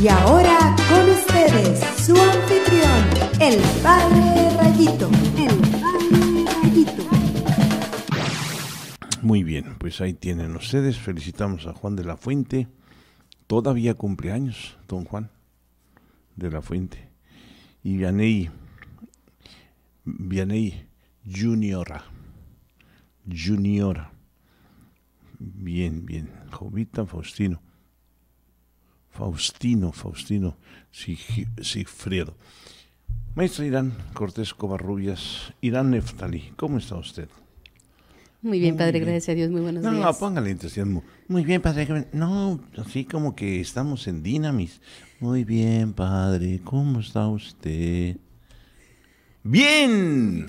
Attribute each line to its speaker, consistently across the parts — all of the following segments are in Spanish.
Speaker 1: Y ahora con ustedes, su anfitrión, el Padre Rayito. El Padre Rayito.
Speaker 2: Muy bien, pues ahí tienen ustedes. Felicitamos a Juan de la Fuente. Todavía cumpleaños, don Juan de la Fuente. Y Vianey, Vianey Juniora. Juniora. Bien, bien. Jovita Faustino. Faustino, Faustino Sigfriedo. maestro Irán Cortés Covarrubias, Irán Neftali, ¿cómo está usted?
Speaker 3: Muy bien, padre, gracias a Dios, muy buenos días. No,
Speaker 2: póngale entusiasmo. Muy bien, padre. No, así como que estamos en Dinamis. Muy bien, padre, ¿cómo está usted? ¡Bien!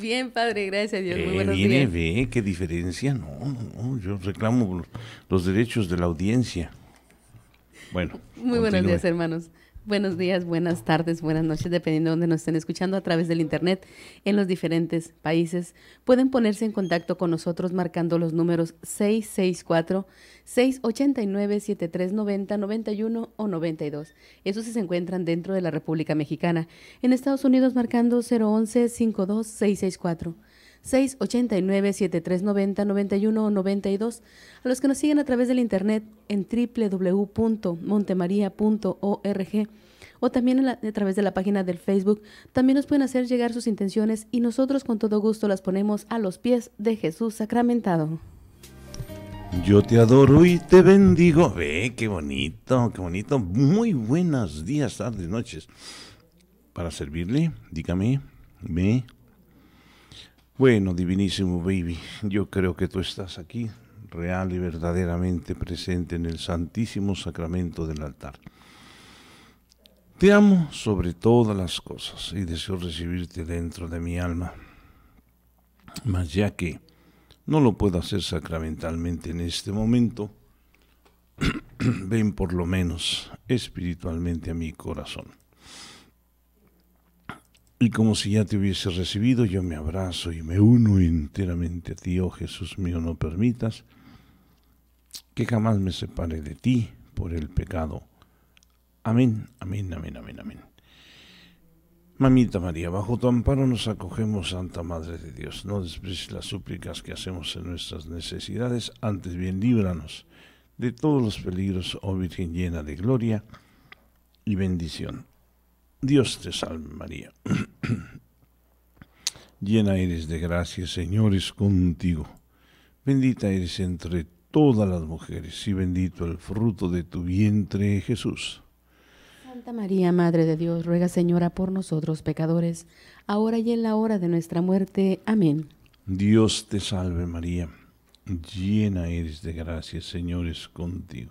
Speaker 3: Bien, padre, gracias a Dios, muy buenos
Speaker 2: días. qué diferencia, no, no, no yo reclamo los derechos de la audiencia. Bueno. Muy buenos días,
Speaker 3: hermanos. Buenos días, buenas tardes, buenas noches, dependiendo de donde nos estén escuchando a través del Internet en los diferentes países. Pueden ponerse en contacto con nosotros marcando los números 664-689-7390-91 o 92. Esos se encuentran dentro de la República Mexicana. En Estados Unidos marcando 011-52664. 689-7390-9192, a los que nos siguen a través del internet en www.montemaria.org o también a través de la página del Facebook, también nos pueden hacer llegar sus intenciones y nosotros con todo gusto las ponemos a los pies de Jesús sacramentado.
Speaker 2: Yo te adoro y te bendigo. Ve, qué bonito, qué bonito. Muy buenos días, tardes, noches. Para servirle, dígame, ve, bueno, divinísimo baby, yo creo que tú estás aquí, real y verdaderamente presente en el santísimo sacramento del altar. Te amo sobre todas las cosas y deseo recibirte dentro de mi alma. Mas ya que no lo puedo hacer sacramentalmente en este momento, ven por lo menos espiritualmente a mi corazón. Y como si ya te hubiese recibido, yo me abrazo y me uno enteramente a ti, oh Jesús mío, no permitas que jamás me separe de ti por el pecado. Amén, amén, amén, amén, amén. Mamita María, bajo tu amparo nos acogemos, Santa Madre de Dios. No desprecies las súplicas que hacemos en nuestras necesidades, antes bien líbranos de todos los peligros, oh Virgen llena de gloria y bendición. Dios te salve María. Llena eres de gracia, Señor es contigo. Bendita eres entre todas las mujeres y bendito el fruto de tu vientre, Jesús.
Speaker 3: Santa María, Madre de Dios, ruega, Señora, por nosotros pecadores, ahora y en la hora de nuestra muerte. Amén.
Speaker 2: Dios te salve María, llena eres de gracia, Señor es contigo.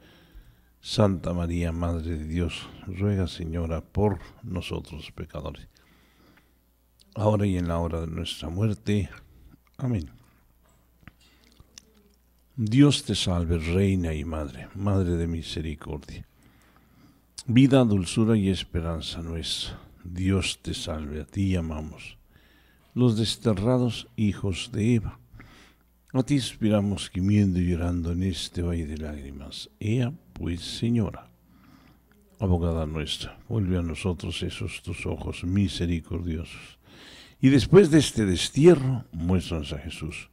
Speaker 2: Santa María, Madre de Dios, ruega Señora por nosotros pecadores, ahora y en la hora de nuestra muerte. Amén. Dios te salve, Reina y Madre, Madre de Misericordia, vida, dulzura y esperanza nuestra. Dios te salve, a ti amamos, los desterrados hijos de Eva. A ti inspiramos gimiendo y llorando en este valle de lágrimas. Ea, pues, Señora, abogada nuestra, vuelve a nosotros esos tus ojos misericordiosos. Y después de este destierro, muéstranos a Jesús,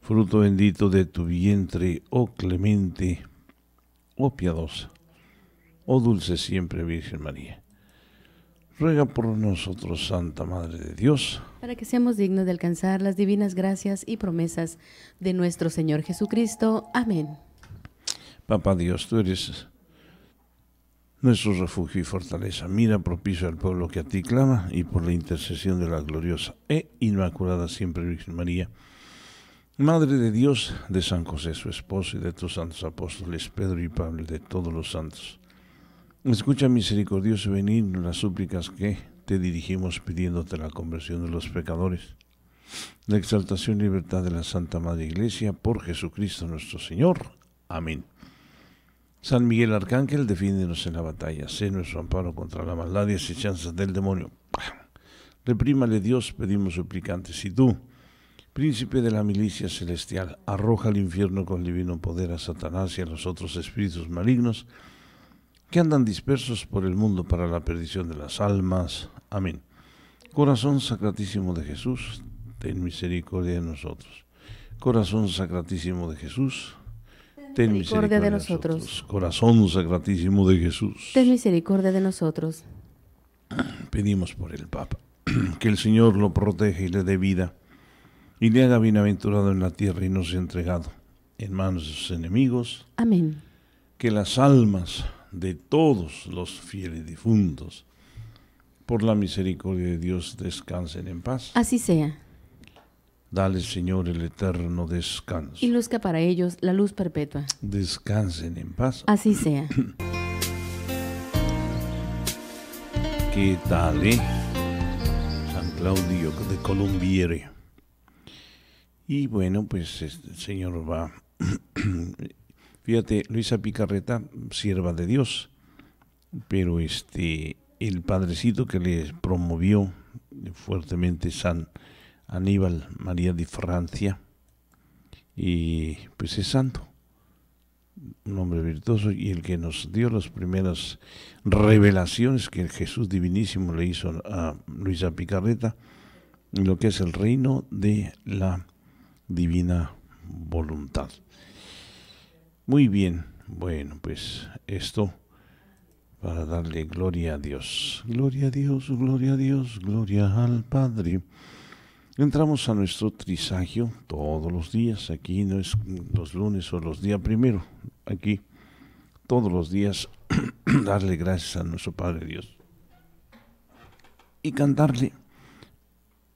Speaker 2: fruto bendito de tu vientre, oh clemente, oh piadosa, oh dulce siempre Virgen María. Ruega por nosotros, Santa Madre de Dios,
Speaker 3: para que seamos dignos de alcanzar las divinas gracias y promesas de nuestro Señor Jesucristo. Amén.
Speaker 2: Papá Dios, tú eres nuestro refugio y fortaleza. Mira propicio al pueblo que a ti clama y por la intercesión de la gloriosa e inmaculada siempre Virgen María. Madre de Dios, de San José, su esposo, y de tus santos apóstoles, Pedro y Pablo, de todos los santos. Escucha misericordioso venir las súplicas que te dirigimos pidiéndote la conversión de los pecadores, la exaltación y libertad de la Santa Madre Iglesia por Jesucristo nuestro Señor. Amén. San Miguel Arcángel, defiéndenos en la batalla, sé nuestro amparo contra la maldad y asechanzas del demonio. Reprímale Dios, pedimos suplicantes, y tú, príncipe de la milicia celestial, arroja al infierno con divino poder a Satanás y a los otros espíritus malignos, que andan dispersos por el mundo para la perdición de las almas. Amén. Corazón Sacratísimo de Jesús, ten misericordia de nosotros. Corazón Sacratísimo de Jesús, ten misericordia de nosotros. Corazón Sacratísimo de Jesús,
Speaker 3: ten misericordia de nosotros.
Speaker 2: Pedimos por el Papa, que el Señor lo proteja y le dé vida, y le haga bienaventurado en la tierra y no se entregado en manos de sus enemigos. Amén. Que las almas de todos los fieles difuntos. Por la misericordia de Dios descansen en paz.
Speaker 3: Así sea.
Speaker 2: Dale, Señor, el eterno descanso.
Speaker 3: Y luzca para ellos la luz perpetua.
Speaker 2: Descansen en paz.
Speaker 3: Así sea.
Speaker 2: ¿Qué tal, eh? San Claudio de Colombiere. Y bueno, pues este, el Señor va eh, Fíjate, Luisa Picarreta, sierva de Dios, pero este, el padrecito que le promovió fuertemente San Aníbal María de Francia, y pues es santo, un hombre virtuoso y el que nos dio las primeras revelaciones que el Jesús divinísimo le hizo a Luisa Picarreta, lo que es el reino de la divina voluntad. Muy bien, bueno, pues esto para darle gloria a Dios. Gloria a Dios, gloria a Dios, gloria al Padre. Entramos a nuestro trisagio todos los días, aquí no es los lunes o los días primero, aquí todos los días darle gracias a nuestro Padre Dios y cantarle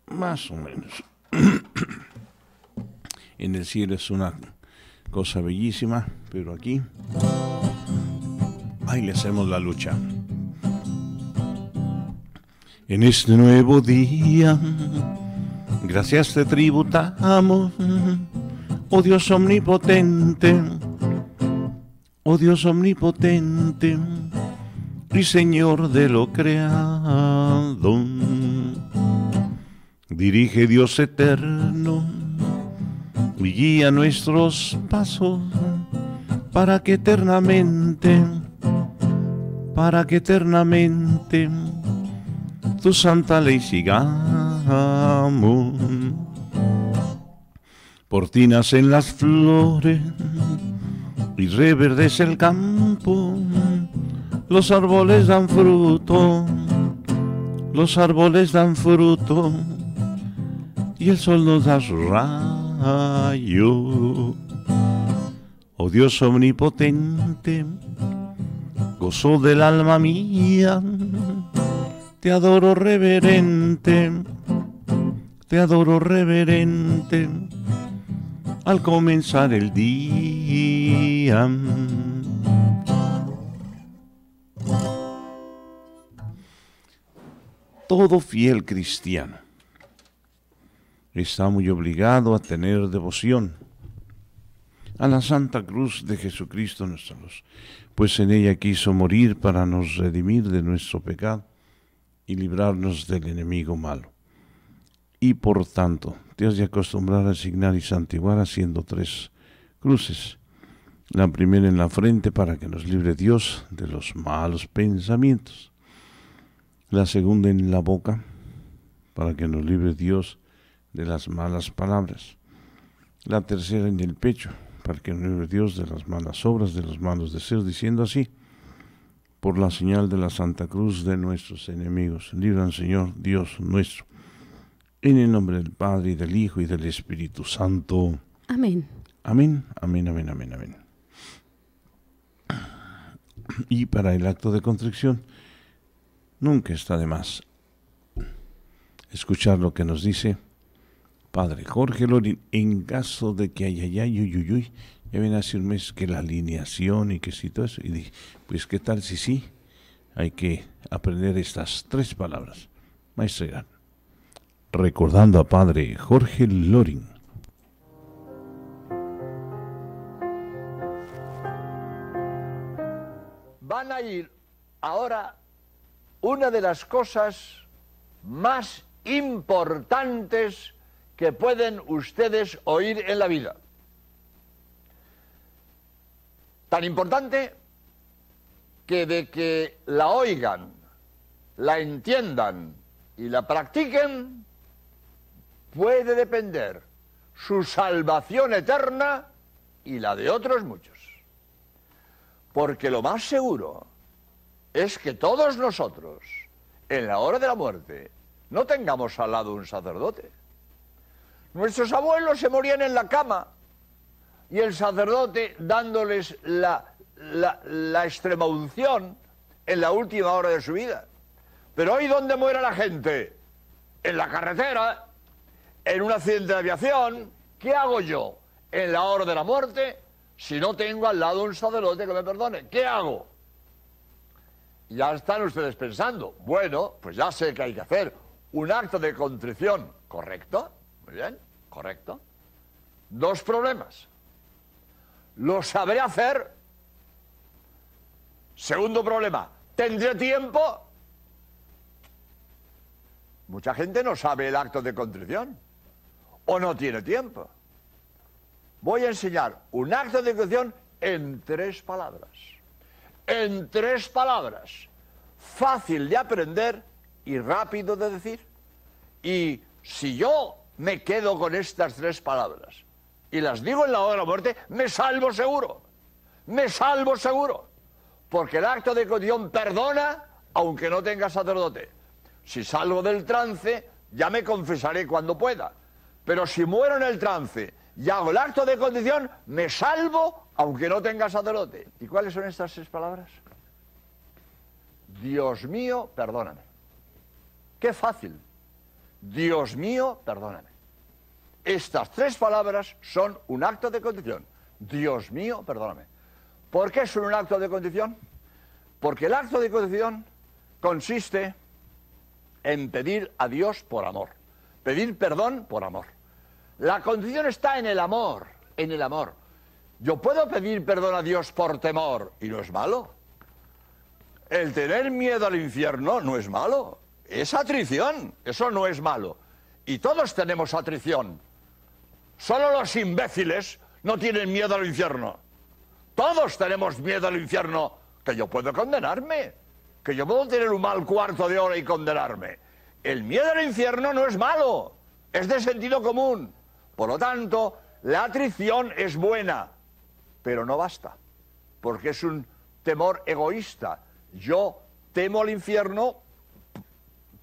Speaker 2: más o menos. en el cielo es una cosa bellísima, pero aquí, ahí le hacemos la lucha. En este nuevo día, gracias te tributamos, oh Dios omnipotente, oh Dios omnipotente y Señor de lo creado. Dirige Dios eterno y guía nuestros pasos para que eternamente, para que eternamente tu santa ley sigamos. Portinas en las flores y reverdece el campo, los árboles dan fruto, los árboles dan fruto y el sol nos da su yo, Oh Dios omnipotente, gozo del alma mía, te adoro reverente, te adoro reverente, al comenzar el día. Todo fiel cristiano está muy obligado a tener devoción a la Santa Cruz de Jesucristo nuestra luz, pues en ella quiso morir para nos redimir de nuestro pecado y librarnos del enemigo malo. Y por tanto, Dios has de acostumbrar a asignar y santiguar haciendo tres cruces. La primera en la frente para que nos libre Dios de los malos pensamientos. La segunda en la boca para que nos libre Dios de las malas palabras. La tercera en el pecho, para que no Dios de las malas obras, de los malos deseos, diciendo así, por la señal de la Santa Cruz de nuestros enemigos, libran Señor Dios nuestro. En el nombre del Padre, y del Hijo, y del Espíritu Santo. Amén. Amén, amén, amén, amén, amén. Y para el acto de contrición, nunca está de más escuchar lo que nos dice Padre Jorge Lorin, en caso de que haya ya, yuyuyuy, ya viene hace un mes que la alineación y que si todo eso, y dije, pues qué tal si sí, hay que aprender estas tres palabras. Maestro recordando a Padre Jorge Lorin.
Speaker 4: Van a ir ahora una de las cosas más importantes que pueden ustedes oír en la vida. Tan importante que de que la oigan, la entiendan y la practiquen, puede depender su salvación eterna y la de otros muchos. Porque lo más seguro es que todos nosotros, en la hora de la muerte, no tengamos al lado un sacerdote. Nuestros abuelos se morían en la cama y el sacerdote dándoles la, la, la extremaunción en la última hora de su vida. Pero hoy, ¿dónde muere la gente? En la carretera, en un accidente de aviación. ¿Qué hago yo en la hora de la muerte si no tengo al lado un sacerdote que me perdone? ¿Qué hago? Ya están ustedes pensando, bueno, pues ya sé que hay que hacer. Un acto de contrición, ¿correcto? Muy bien. ¿correcto? Dos problemas. Lo sabré hacer. Segundo problema, ¿tendré tiempo? Mucha gente no sabe el acto de contrición o no tiene tiempo. Voy a enseñar un acto de contrición en tres palabras. En tres palabras. Fácil de aprender y rápido de decir. Y si yo me quedo con estas tres palabras. Y las digo en la hora de la muerte, me salvo seguro. Me salvo seguro. Porque el acto de condición perdona aunque no tenga sacerdote. Si salgo del trance, ya me confesaré cuando pueda. Pero si muero en el trance y hago el acto de condición, me salvo aunque no tenga sacerdote. ¿Y cuáles son estas seis palabras? Dios mío, perdóname. Qué fácil. Dios mío, perdóname. Estas tres palabras son un acto de condición. Dios mío, perdóname. ¿Por qué son un acto de condición? Porque el acto de condición consiste en pedir a Dios por amor. Pedir perdón por amor. La condición está en el amor, en el amor. Yo puedo pedir perdón a Dios por temor y no es malo. El tener miedo al infierno no es malo es atrición, eso no es malo. Y todos tenemos atrición. Solo los imbéciles no tienen miedo al infierno. Todos tenemos miedo al infierno, que yo puedo condenarme, que yo puedo tener un mal cuarto de hora y condenarme. El miedo al infierno no es malo, es de sentido común. Por lo tanto, la atrición es buena, pero no basta, porque es un temor egoísta. Yo temo al infierno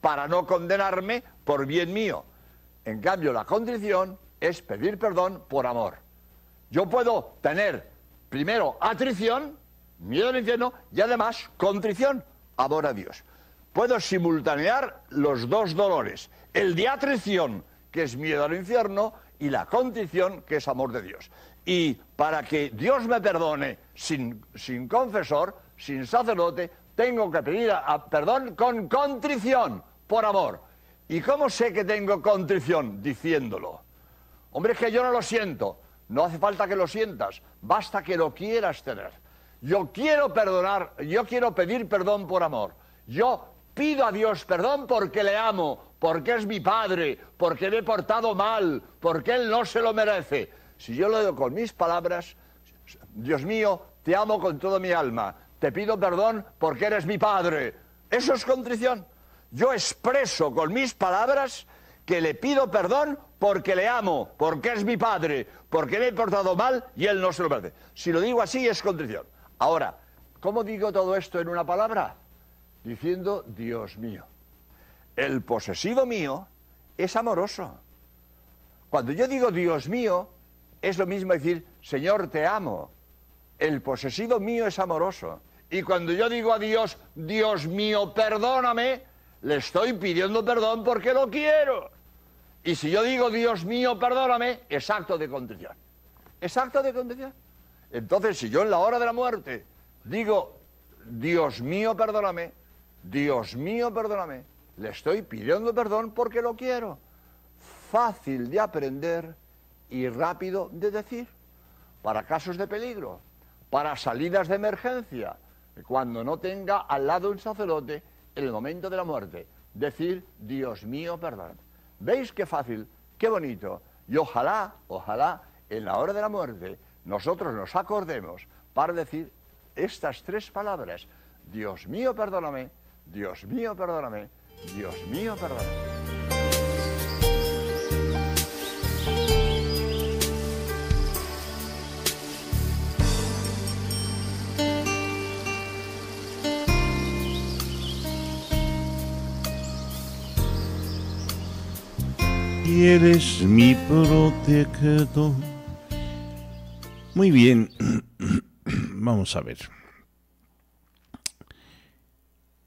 Speaker 4: para no condenarme por bien mío. En cambio, la contrición es pedir perdón por amor. Yo puedo tener primero atrición, miedo al infierno, y además contrición, amor a Dios. Puedo simultanear los dos dolores, el de atrición, que es miedo al infierno, y la contrición, que es amor de Dios. Y para que Dios me perdone sin, sin confesor, sin sacerdote, tengo que pedir perdón con contrición por amor. ¿Y cómo sé que tengo contrición? Diciéndolo. Hombre, es que yo no lo siento. No hace falta que lo sientas, basta que lo quieras tener. Yo quiero perdonar, yo quiero pedir perdón por amor. Yo pido a Dios perdón porque le amo, porque es mi padre, porque me he portado mal, porque él no se lo merece. Si yo lo digo con mis palabras, Dios mío, te amo con toda mi alma, te pido perdón porque eres mi padre. Eso es contrición yo expreso con mis palabras que le pido perdón porque le amo, porque es mi padre, porque le he portado mal y él no se lo merece. Si lo digo así es contrición. Ahora, ¿cómo digo todo esto en una palabra? Diciendo, Dios mío, el posesivo mío es amoroso. Cuando yo digo Dios mío, es lo mismo decir, Señor, te amo. El posesivo mío es amoroso. Y cuando yo digo a Dios, Dios mío, perdóname, le estoy pidiendo perdón porque lo quiero. Y si yo digo, Dios mío, perdóname, es acto de condición... Es acto de condición... Entonces, si yo en la hora de la muerte digo, Dios mío, perdóname, Dios mío, perdóname, le estoy pidiendo perdón porque lo quiero. Fácil de aprender y rápido de decir. Para casos de peligro, para salidas de emergencia, cuando no tenga al lado un sacerdote en el momento de la muerte, decir, Dios mío, perdón. ¿Veis qué fácil, qué bonito? Y ojalá, ojalá, en la hora de la muerte, nosotros nos acordemos para decir estas tres palabras, Dios mío, perdóname, Dios mío, perdóname, Dios mío, perdóname.
Speaker 2: eres mi protector. Muy bien, vamos a ver.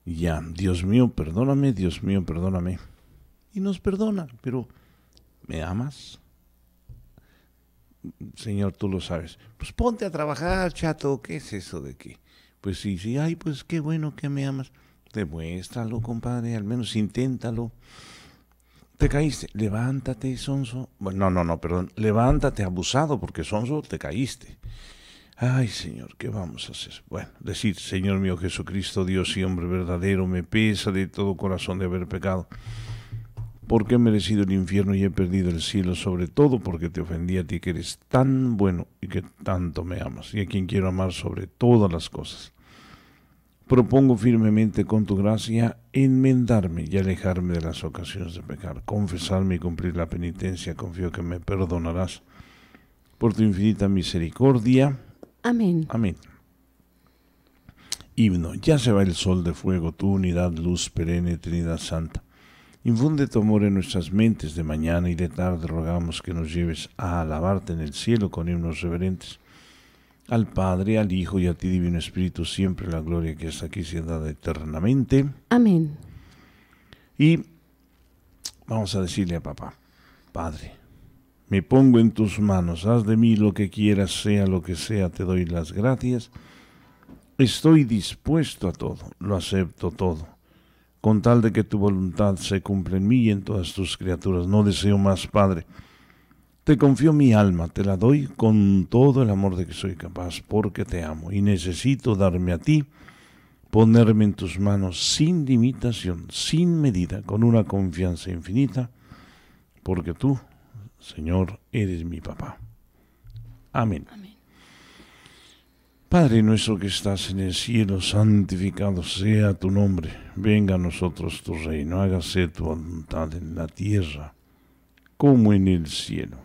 Speaker 2: Ya, Dios mío, perdóname, Dios mío, perdóname. Y nos perdona, pero ¿me amas? Señor, tú lo sabes. Pues ponte a trabajar, chato, ¿qué es eso de qué? Pues sí, sí, ay, pues qué bueno que me amas. Demuéstralo, compadre, al menos inténtalo. Te caíste, levántate, Sonso. Bueno, no, no, no, perdón. Levántate, abusado, porque Sonso te caíste. Ay, Señor, ¿qué vamos a hacer? Bueno, decir, Señor mío Jesucristo, Dios y hombre verdadero, me pesa de todo corazón de haber pecado. Porque he merecido el infierno y he perdido el cielo, sobre todo porque te ofendí a ti que eres tan bueno y que tanto me amas, y a quien quiero amar sobre todas las cosas. Propongo firmemente con tu gracia enmendarme y alejarme de las ocasiones de pecar, confesarme y cumplir la penitencia. Confío que me perdonarás por tu infinita misericordia. Amén. Amén. Himno. Ya se va el sol de fuego, tu unidad, luz perenne, Trinidad Santa. Infunde tu amor en nuestras mentes de mañana y de tarde. Rogamos que nos lleves a alabarte en el cielo con himnos reverentes al Padre, al Hijo y a ti, Divino Espíritu, siempre la gloria que está aquí dada eternamente. Amén. Y vamos a decirle a papá, Padre, me pongo en tus manos, haz de mí lo que quieras, sea lo que sea, te doy las gracias. Estoy dispuesto a todo, lo acepto todo, con tal de que tu voluntad se cumpla en mí y en todas tus criaturas. No deseo más, Padre te confío mi alma, te la doy con todo el amor de que soy capaz, porque te amo y necesito darme a ti, ponerme en tus manos sin limitación, sin medida, con una confianza infinita, porque tú, Señor, eres mi papá. Amén. Padre nuestro que estás en el cielo, santificado sea tu nombre, venga a nosotros tu reino, hágase tu voluntad en la tierra como en el cielo.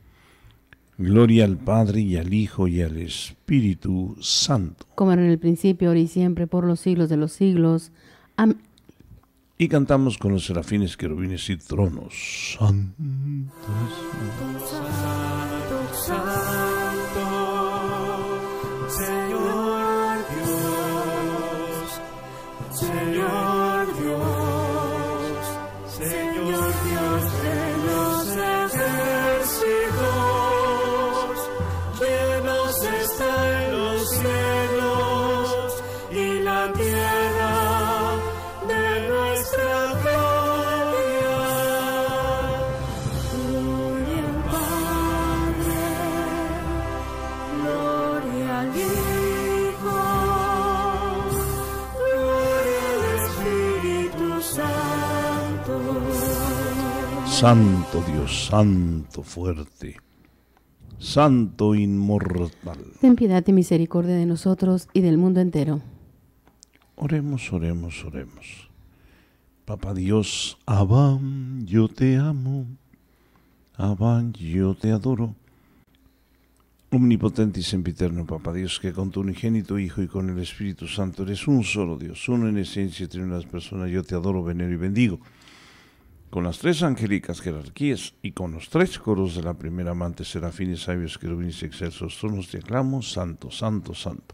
Speaker 2: Gloria al Padre y al Hijo y al Espíritu Santo.
Speaker 3: Como era en el principio, ahora y siempre, por los siglos de los siglos. Amén.
Speaker 2: Y cantamos con los serafines, querubines y tronos. Santo,
Speaker 1: santo, santo.
Speaker 2: santo Dios, santo fuerte, santo inmortal.
Speaker 3: Ten piedad y misericordia de nosotros y del mundo entero.
Speaker 2: Oremos, oremos, oremos. Papá Dios, Abán, yo te amo. Abán, yo te adoro. Omnipotente y sempiterno, Papá Dios, que con tu unigénito Hijo y con el Espíritu Santo eres un solo Dios, uno en esencia y en las personas, yo te adoro, venero y bendigo con las tres angélicas jerarquías y con los tres coros de la primera amante, serafines, sabios, querubines y excelsos sonos te aclamo, santo, santo, santo.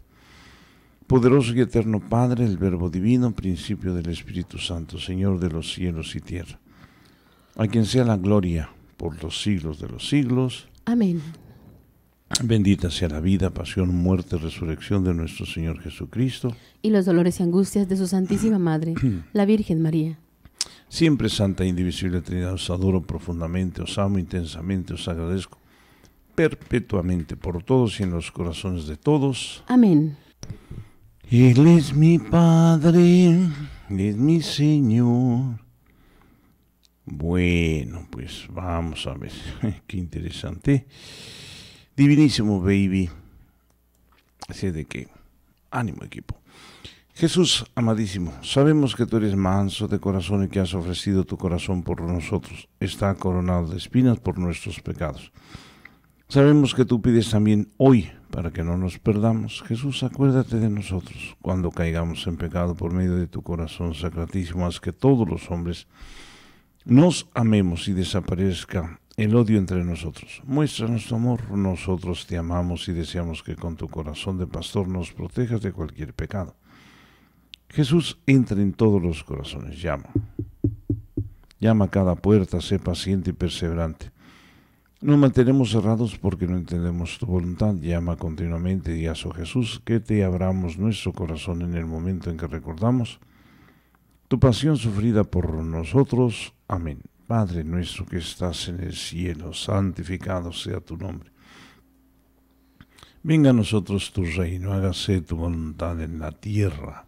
Speaker 2: Poderoso y eterno Padre, el Verbo Divino, principio del Espíritu Santo, Señor de los cielos y tierra, a quien sea la gloria por los siglos de los siglos. Amén. Bendita sea la vida, pasión, muerte, resurrección de nuestro Señor Jesucristo.
Speaker 3: Y los dolores y angustias de su Santísima Madre, la Virgen María
Speaker 2: Siempre Santa e Indivisible Trinidad, os adoro profundamente, os amo intensamente, os agradezco perpetuamente por todos y en los corazones de todos. Amén. Él es mi Padre, Él es mi Señor. Bueno, pues vamos a ver, qué interesante. Divinísimo, baby. Así de que, ánimo equipo. Jesús amadísimo, sabemos que tú eres manso de corazón y que has ofrecido tu corazón por nosotros. Está coronado de espinas por nuestros pecados. Sabemos que tú pides también hoy para que no nos perdamos. Jesús, acuérdate de nosotros cuando caigamos en pecado por medio de tu corazón sacratísimo. Haz que todos los hombres nos amemos y desaparezca el odio entre nosotros. Muéstranos tu amor. Nosotros te amamos y deseamos que con tu corazón de pastor nos protejas de cualquier pecado. Jesús entra en todos los corazones, llama. Llama a cada puerta, sé paciente y perseverante. No mantenemos cerrados porque no entendemos tu voluntad. Llama continuamente y haz, oh Jesús, que te abramos nuestro corazón en el momento en que recordamos tu pasión sufrida por nosotros. Amén. Padre nuestro que estás en el cielo, santificado sea tu nombre. Venga a nosotros tu reino, hágase tu voluntad en la tierra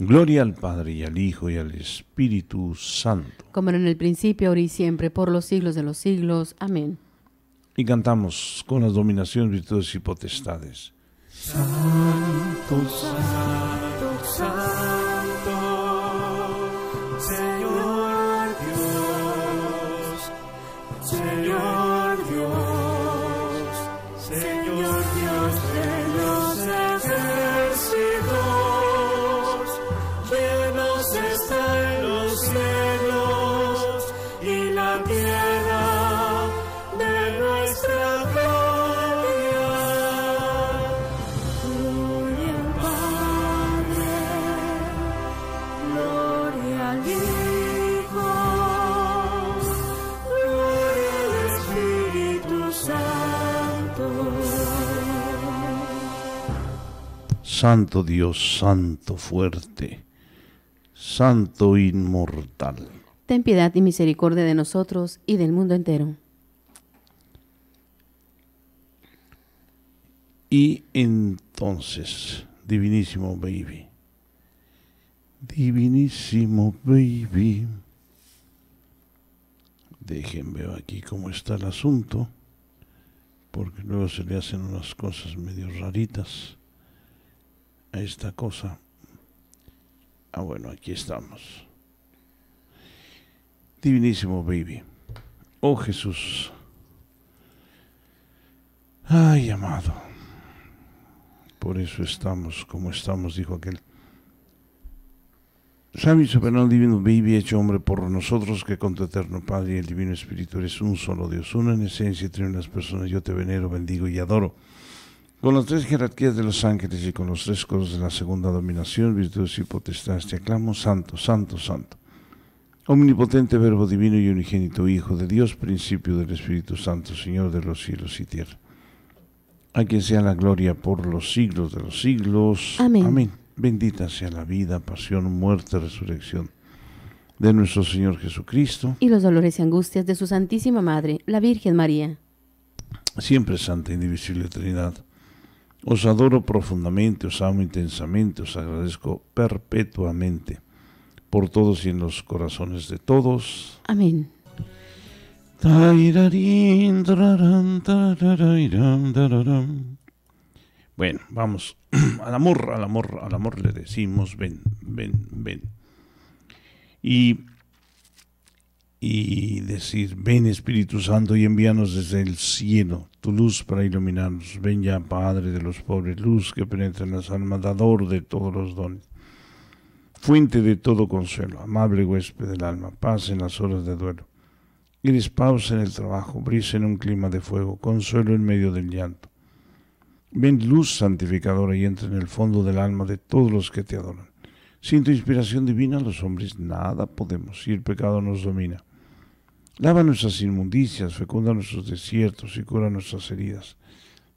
Speaker 2: Gloria al Padre y al Hijo y al Espíritu Santo.
Speaker 3: Como en el principio, ahora y siempre, por los siglos de los siglos. Amén.
Speaker 2: Y cantamos con las dominaciones, virtudes y potestades.
Speaker 1: Santo,
Speaker 3: santo,
Speaker 1: santo.
Speaker 2: Santo Dios, Santo fuerte, Santo inmortal.
Speaker 3: Ten piedad y misericordia de nosotros y del mundo entero.
Speaker 2: Y entonces, divinísimo baby, divinísimo baby, déjenme ver aquí cómo está el asunto, porque luego se le hacen unas cosas medio raritas a esta cosa. Ah, bueno, aquí estamos. Divinísimo baby. Oh Jesús. Ay, amado. Por eso estamos como estamos, dijo aquel. y soberano divino baby, hecho hombre por nosotros, que con tu eterno Padre y el Divino Espíritu eres un solo Dios, uno en esencia y tres en las personas. Yo te venero, bendigo y adoro. Con las tres jerarquías de los ángeles y con los tres coros de la segunda dominación, virtudes y potestades, te aclamo, santo, santo, santo. Omnipotente Verbo Divino y Unigénito Hijo de Dios, principio del Espíritu Santo, Señor de los cielos y tierra. A quien sea la gloria por los siglos de los siglos. Amén. Bendita sea la vida, pasión, muerte, resurrección de nuestro Señor Jesucristo.
Speaker 3: Y los dolores y angustias de su Santísima Madre, la Virgen María.
Speaker 2: Siempre Santa, Indivisible Trinidad os adoro profundamente, os amo intensamente, os agradezco perpetuamente por todos y en los corazones de todos. Amén. Bueno, vamos. Al amor, al amor, al amor le decimos, ven, ven, ven. Y, y decir, ven Espíritu Santo y envíanos desde el cielo tu luz para iluminarnos. Ven ya, Padre de los pobres, luz que penetra en las almas, dador de todos los dones, fuente de todo consuelo, amable huésped del alma, paz en las horas de duelo. Eres pausa en el trabajo, brisa en un clima de fuego, consuelo en medio del llanto. Ven luz santificadora y entra en el fondo del alma de todos los que te adoran. Sin tu inspiración divina los hombres nada podemos y el pecado nos domina. Lava nuestras inmundicias, fecunda nuestros desiertos y cura nuestras heridas.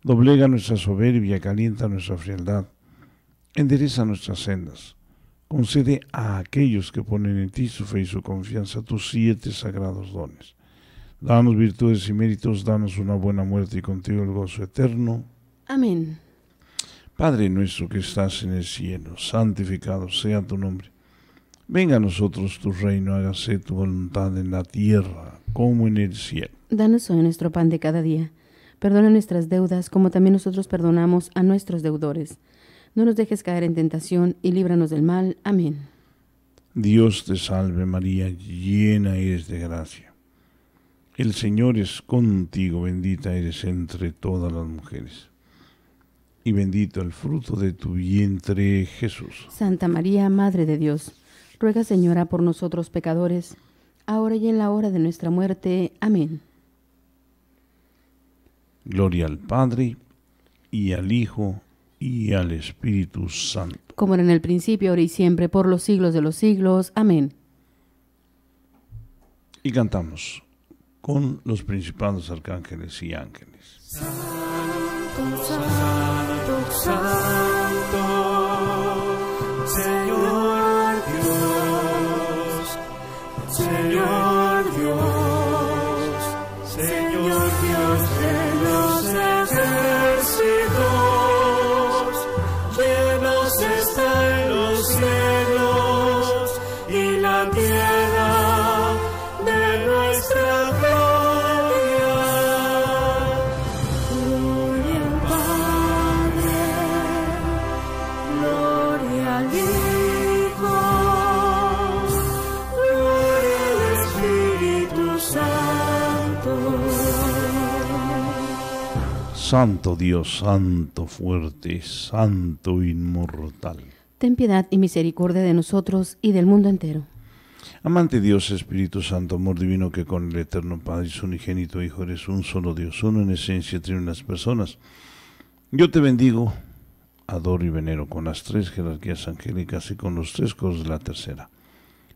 Speaker 2: Doblega nuestra soberbia, calienta nuestra frialdad. Endereza nuestras sendas. Concede a aquellos que ponen en ti su fe y su confianza tus siete sagrados dones. Danos virtudes y méritos, danos una buena muerte y contigo el gozo eterno. Amén. Padre nuestro que estás en el cielo, santificado sea tu nombre. Venga a nosotros tu reino, hágase tu voluntad en la tierra como en el cielo.
Speaker 3: Danos hoy nuestro pan de cada día. Perdona nuestras deudas como también nosotros perdonamos a nuestros deudores. No nos dejes caer en tentación y líbranos del mal. Amén.
Speaker 2: Dios te salve María, llena eres de gracia. El Señor es contigo, bendita eres entre todas las mujeres y bendito el fruto de tu vientre, Jesús.
Speaker 3: Santa María, Madre de Dios Ruega, Señora, por nosotros pecadores, ahora y en la hora de nuestra muerte. Amén.
Speaker 2: Gloria al Padre, y al Hijo, y al Espíritu Santo.
Speaker 3: Como era en el principio, ahora y siempre, por los siglos de los siglos. Amén.
Speaker 2: Y cantamos con los principados arcángeles y ángeles. Santo Dios, Santo fuerte, Santo inmortal.
Speaker 3: Ten piedad y misericordia de nosotros y del mundo entero.
Speaker 2: Amante Dios, Espíritu Santo, amor divino, que con el eterno Padre y su unigénito Hijo eres un solo Dios, uno en esencia, tres unas personas. Yo te bendigo, adoro y venero con las tres jerarquías angélicas y con los tres coros de la tercera.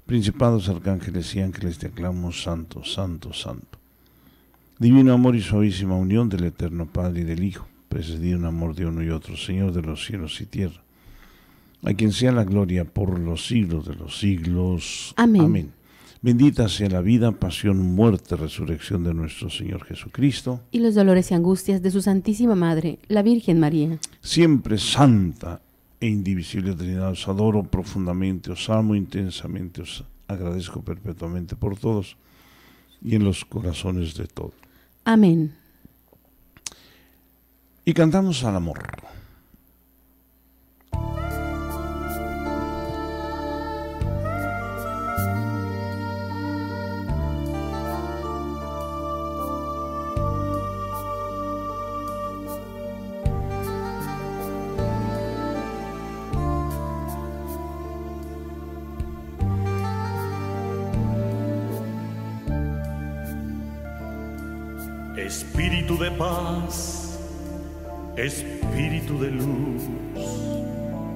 Speaker 2: Principados, arcángeles y ángeles, te aclamo, santo, santo, santo. Divino amor y suavísima unión del Eterno Padre y del Hijo, precedido en amor de uno y otro, Señor de los cielos y tierra, a quien sea la gloria por los siglos de los siglos. Amén. Amén. Bendita sea la vida, pasión, muerte, resurrección de nuestro Señor Jesucristo.
Speaker 3: Y los dolores y angustias de su Santísima Madre, la Virgen María.
Speaker 2: Siempre santa e indivisible Trinidad, os adoro profundamente, os amo intensamente, os agradezco perpetuamente por todos y en los corazones de todos. Amén. Y cantamos al amor.
Speaker 5: Espíritu de paz, espíritu de luz,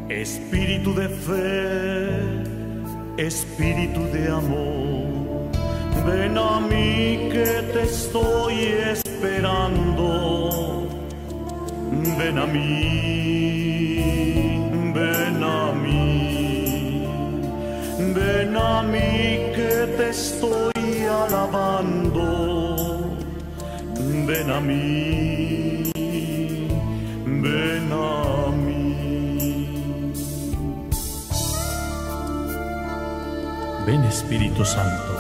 Speaker 5: espíritu de fe, espíritu de amor. Ven a mí que te estoy esperando. Ven a mí, ven a mí, ven a mí que te estoy alabando ven a mí, ven a mí. Ven Espíritu Santo,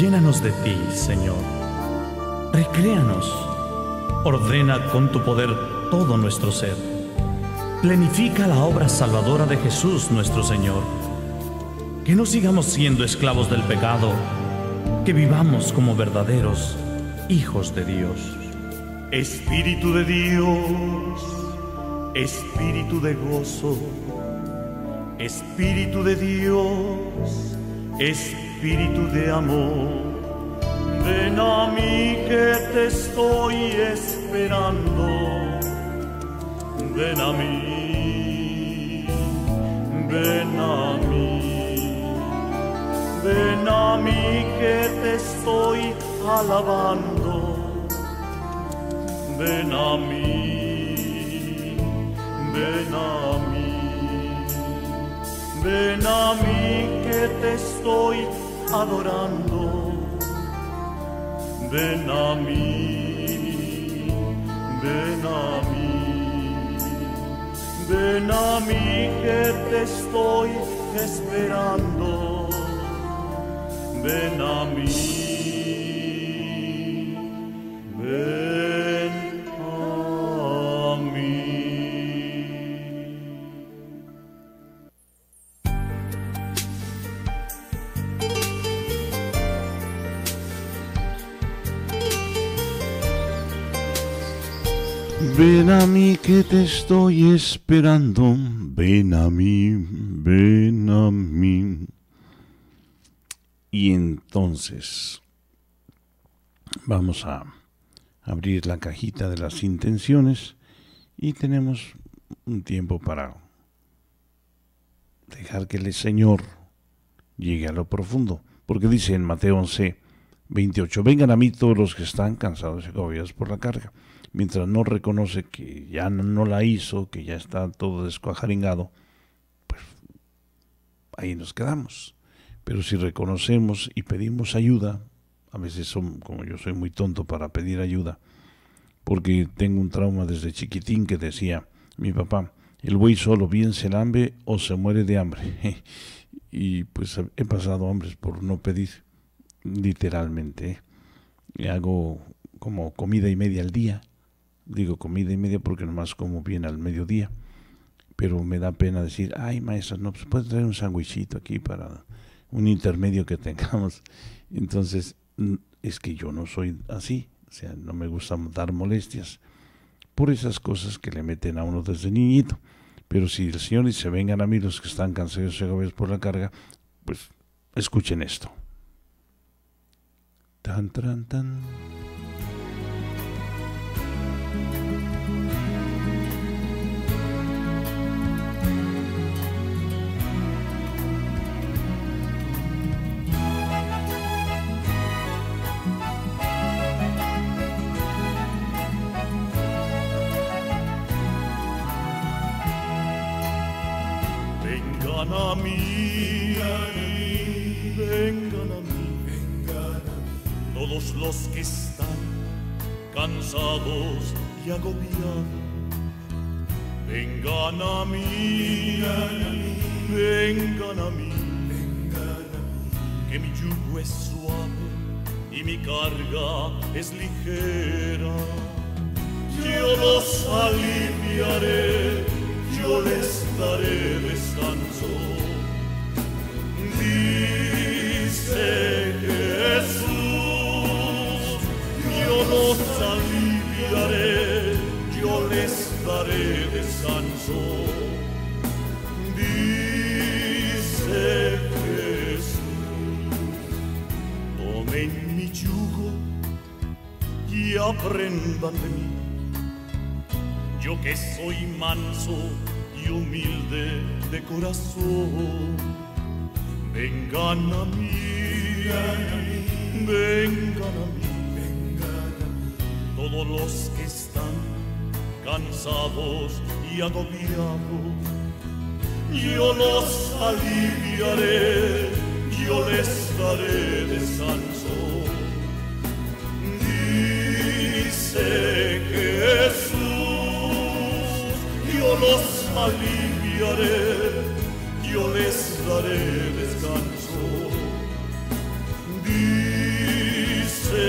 Speaker 5: llénanos de ti, Señor. Recréanos, ordena con tu poder todo nuestro ser. Plenifica la obra salvadora de Jesús nuestro Señor. Que no sigamos siendo esclavos del pecado, que vivamos como verdaderos hijos de Dios. Espíritu de Dios, espíritu de gozo, espíritu de Dios, espíritu de amor. Ven a mí que te estoy esperando. Ven a mí, ven a mí, ven a mí que te estoy alabando ven a mí, ven a mí, ven a mí que te estoy adorando, ven a mí, ven a mí, ven a mí que te estoy esperando, ven a mí.
Speaker 2: a mí que te estoy esperando. Ven a mí, ven a mí. Y entonces vamos a abrir la cajita de las intenciones y tenemos un tiempo para dejar que el Señor llegue a lo profundo. Porque dice en Mateo 11, 28, vengan a mí todos los que están cansados y agobiados por la carga mientras no reconoce que ya no la hizo, que ya está todo descuajaringado, pues ahí nos quedamos. Pero si reconocemos y pedimos ayuda, a veces son, como yo soy muy tonto para pedir ayuda, porque tengo un trauma desde chiquitín que decía mi papá, el buey solo bien se lambe o se muere de hambre. y pues he pasado hambres por no pedir, literalmente. Le ¿eh? Hago como comida y media al día digo comida y media porque nomás como bien al mediodía. Pero me da pena decir, ay maestra, no, pues puede traer un sándwichito aquí para un intermedio que tengamos. Entonces, es que yo no soy así, o sea, no me gusta dar molestias por esas cosas que le meten a uno desde niñito. Pero si el Señor dice, vengan a mí los que están cansados y agobiados por la carga, pues escuchen esto. Tan, tan, tan.
Speaker 5: a mí, vengan a mí, vengan a mí, todos los que están cansados y agobiados. Vengan a mí, vengan a mí, que mi yugo es suave y mi carga es ligera. Yo los aliviaré yo les daré descanso. Dice Jesús, yo los aliviaré, yo les daré descanso. Dice Jesús, tomen mi yugo y aprendan de mí. Yo que soy manso y humilde de corazón, vengan a mí, vengan a mí, vengan a mí, todos los que están cansados y agobiados, yo los aliviaré, yo les daré descanso. Dice que yo los aliviaré, yo les daré descanso. Dice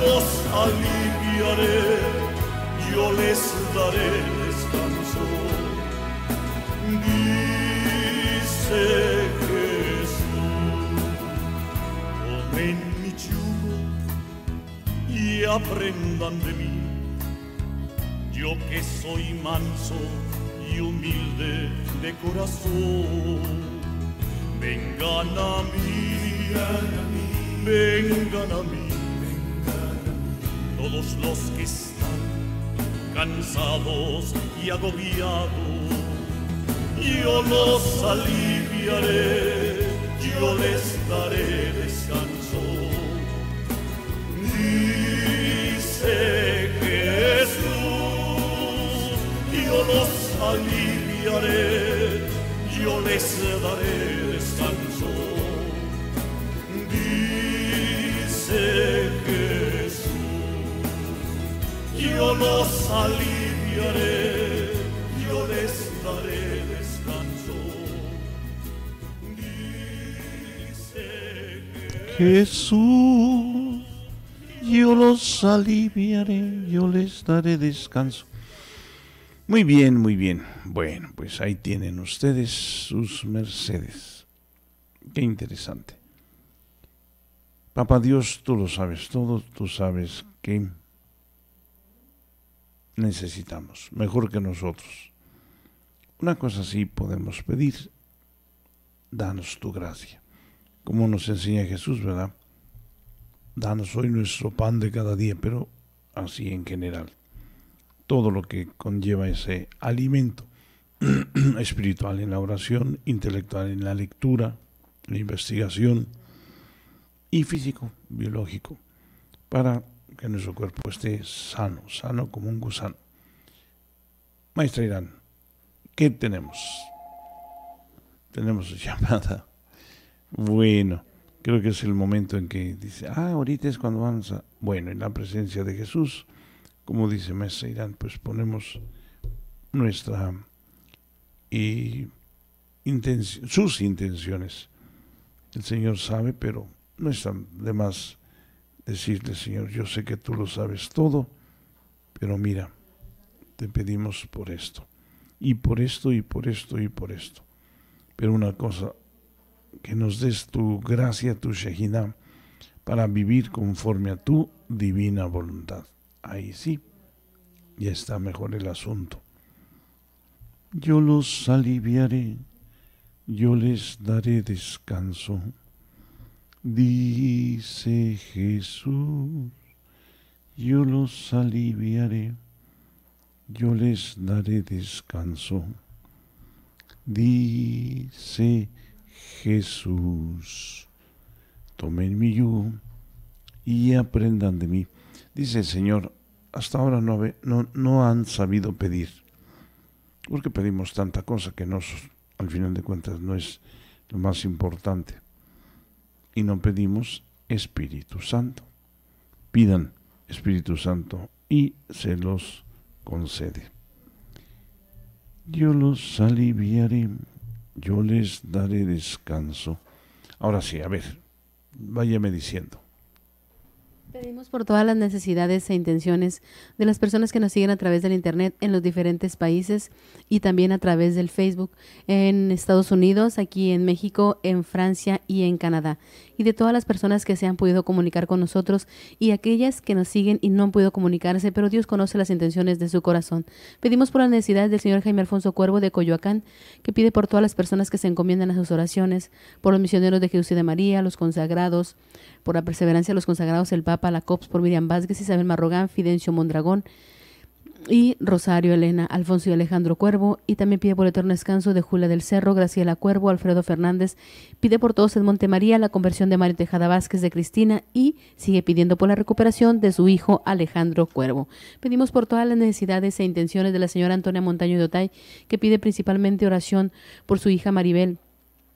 Speaker 5: los aliviaré, yo les daré descanso. Dice Jesús, tomen mi yugo y aprendan de mí, yo que soy manso y humilde de corazón. vengan a mí. Vengan a mí los que están cansados y agobiados. Yo los aliviaré, yo les daré descanso. Dice Jesús, yo los aliviaré, yo les daré descanso. Dice Jesús yo los aliviaré, yo les daré descanso. Dice Jesús,
Speaker 2: yo los
Speaker 5: aliviaré,
Speaker 2: yo les daré descanso. Muy bien, muy bien. Bueno, pues ahí tienen ustedes sus mercedes. Qué interesante. Papá Dios, tú lo sabes todo, tú sabes que necesitamos, mejor que nosotros. Una cosa así podemos pedir, danos tu gracia, como nos enseña Jesús, ¿verdad? Danos hoy nuestro pan de cada día, pero así en general, todo lo que conlleva ese alimento espiritual en la oración, intelectual en la lectura, la investigación y físico, biológico, para que nuestro cuerpo esté sano, sano como un gusano. Maestra Irán, ¿qué tenemos? Tenemos llamada. Bueno, creo que es el momento en que dice, ah, ahorita es cuando vamos a... Bueno, en la presencia de Jesús, como dice Maestra Irán, pues ponemos nuestra... y sus intenciones. El Señor sabe, pero no están de más decirle, Señor, yo sé que tú lo sabes todo, pero mira, te pedimos por esto, y por esto, y por esto, y por esto. Pero una cosa, que nos des tu gracia, tu shejina, para vivir conforme a tu divina voluntad. Ahí sí, ya está mejor el asunto. Yo los aliviaré, yo les daré descanso. Dice Jesús, yo los aliviaré, yo les daré descanso. Dice Jesús, tomen mi yugo y aprendan de mí. Dice el Señor, hasta ahora no, no han sabido pedir, porque pedimos tanta cosa que no, al final de cuentas no es lo más importante y no pedimos Espíritu Santo. Pidan Espíritu Santo y se los concede. Yo los aliviaré, yo les daré descanso. Ahora sí, a ver, váyame diciendo.
Speaker 3: Pedimos por todas las necesidades e intenciones de las personas que nos siguen a través del Internet en los diferentes países y también a través del Facebook en Estados Unidos, aquí en México, en Francia y en Canadá. Y de todas las personas que se han podido comunicar con nosotros y aquellas que nos siguen y no han podido comunicarse, pero Dios conoce las intenciones de su corazón. Pedimos por las necesidades del señor Jaime Alfonso Cuervo de Coyoacán, que pide por todas las personas que se encomiendan a sus oraciones, por los misioneros de Jesús y de María, los consagrados, por la perseverancia de los consagrados, el Papa cops por Miriam Vázquez, Isabel Marrogán, Fidencio Mondragón y Rosario Elena, Alfonso y Alejandro Cuervo, y también pide por eterno descanso de Julia del Cerro, Graciela Cuervo, Alfredo Fernández, pide por todos en Montemaría la conversión de Mario Tejada Vázquez de Cristina y sigue pidiendo por la recuperación de su hijo Alejandro Cuervo. Pedimos por todas las necesidades e intenciones de la señora Antonia Montaño de Otay, que pide principalmente oración por su hija Maribel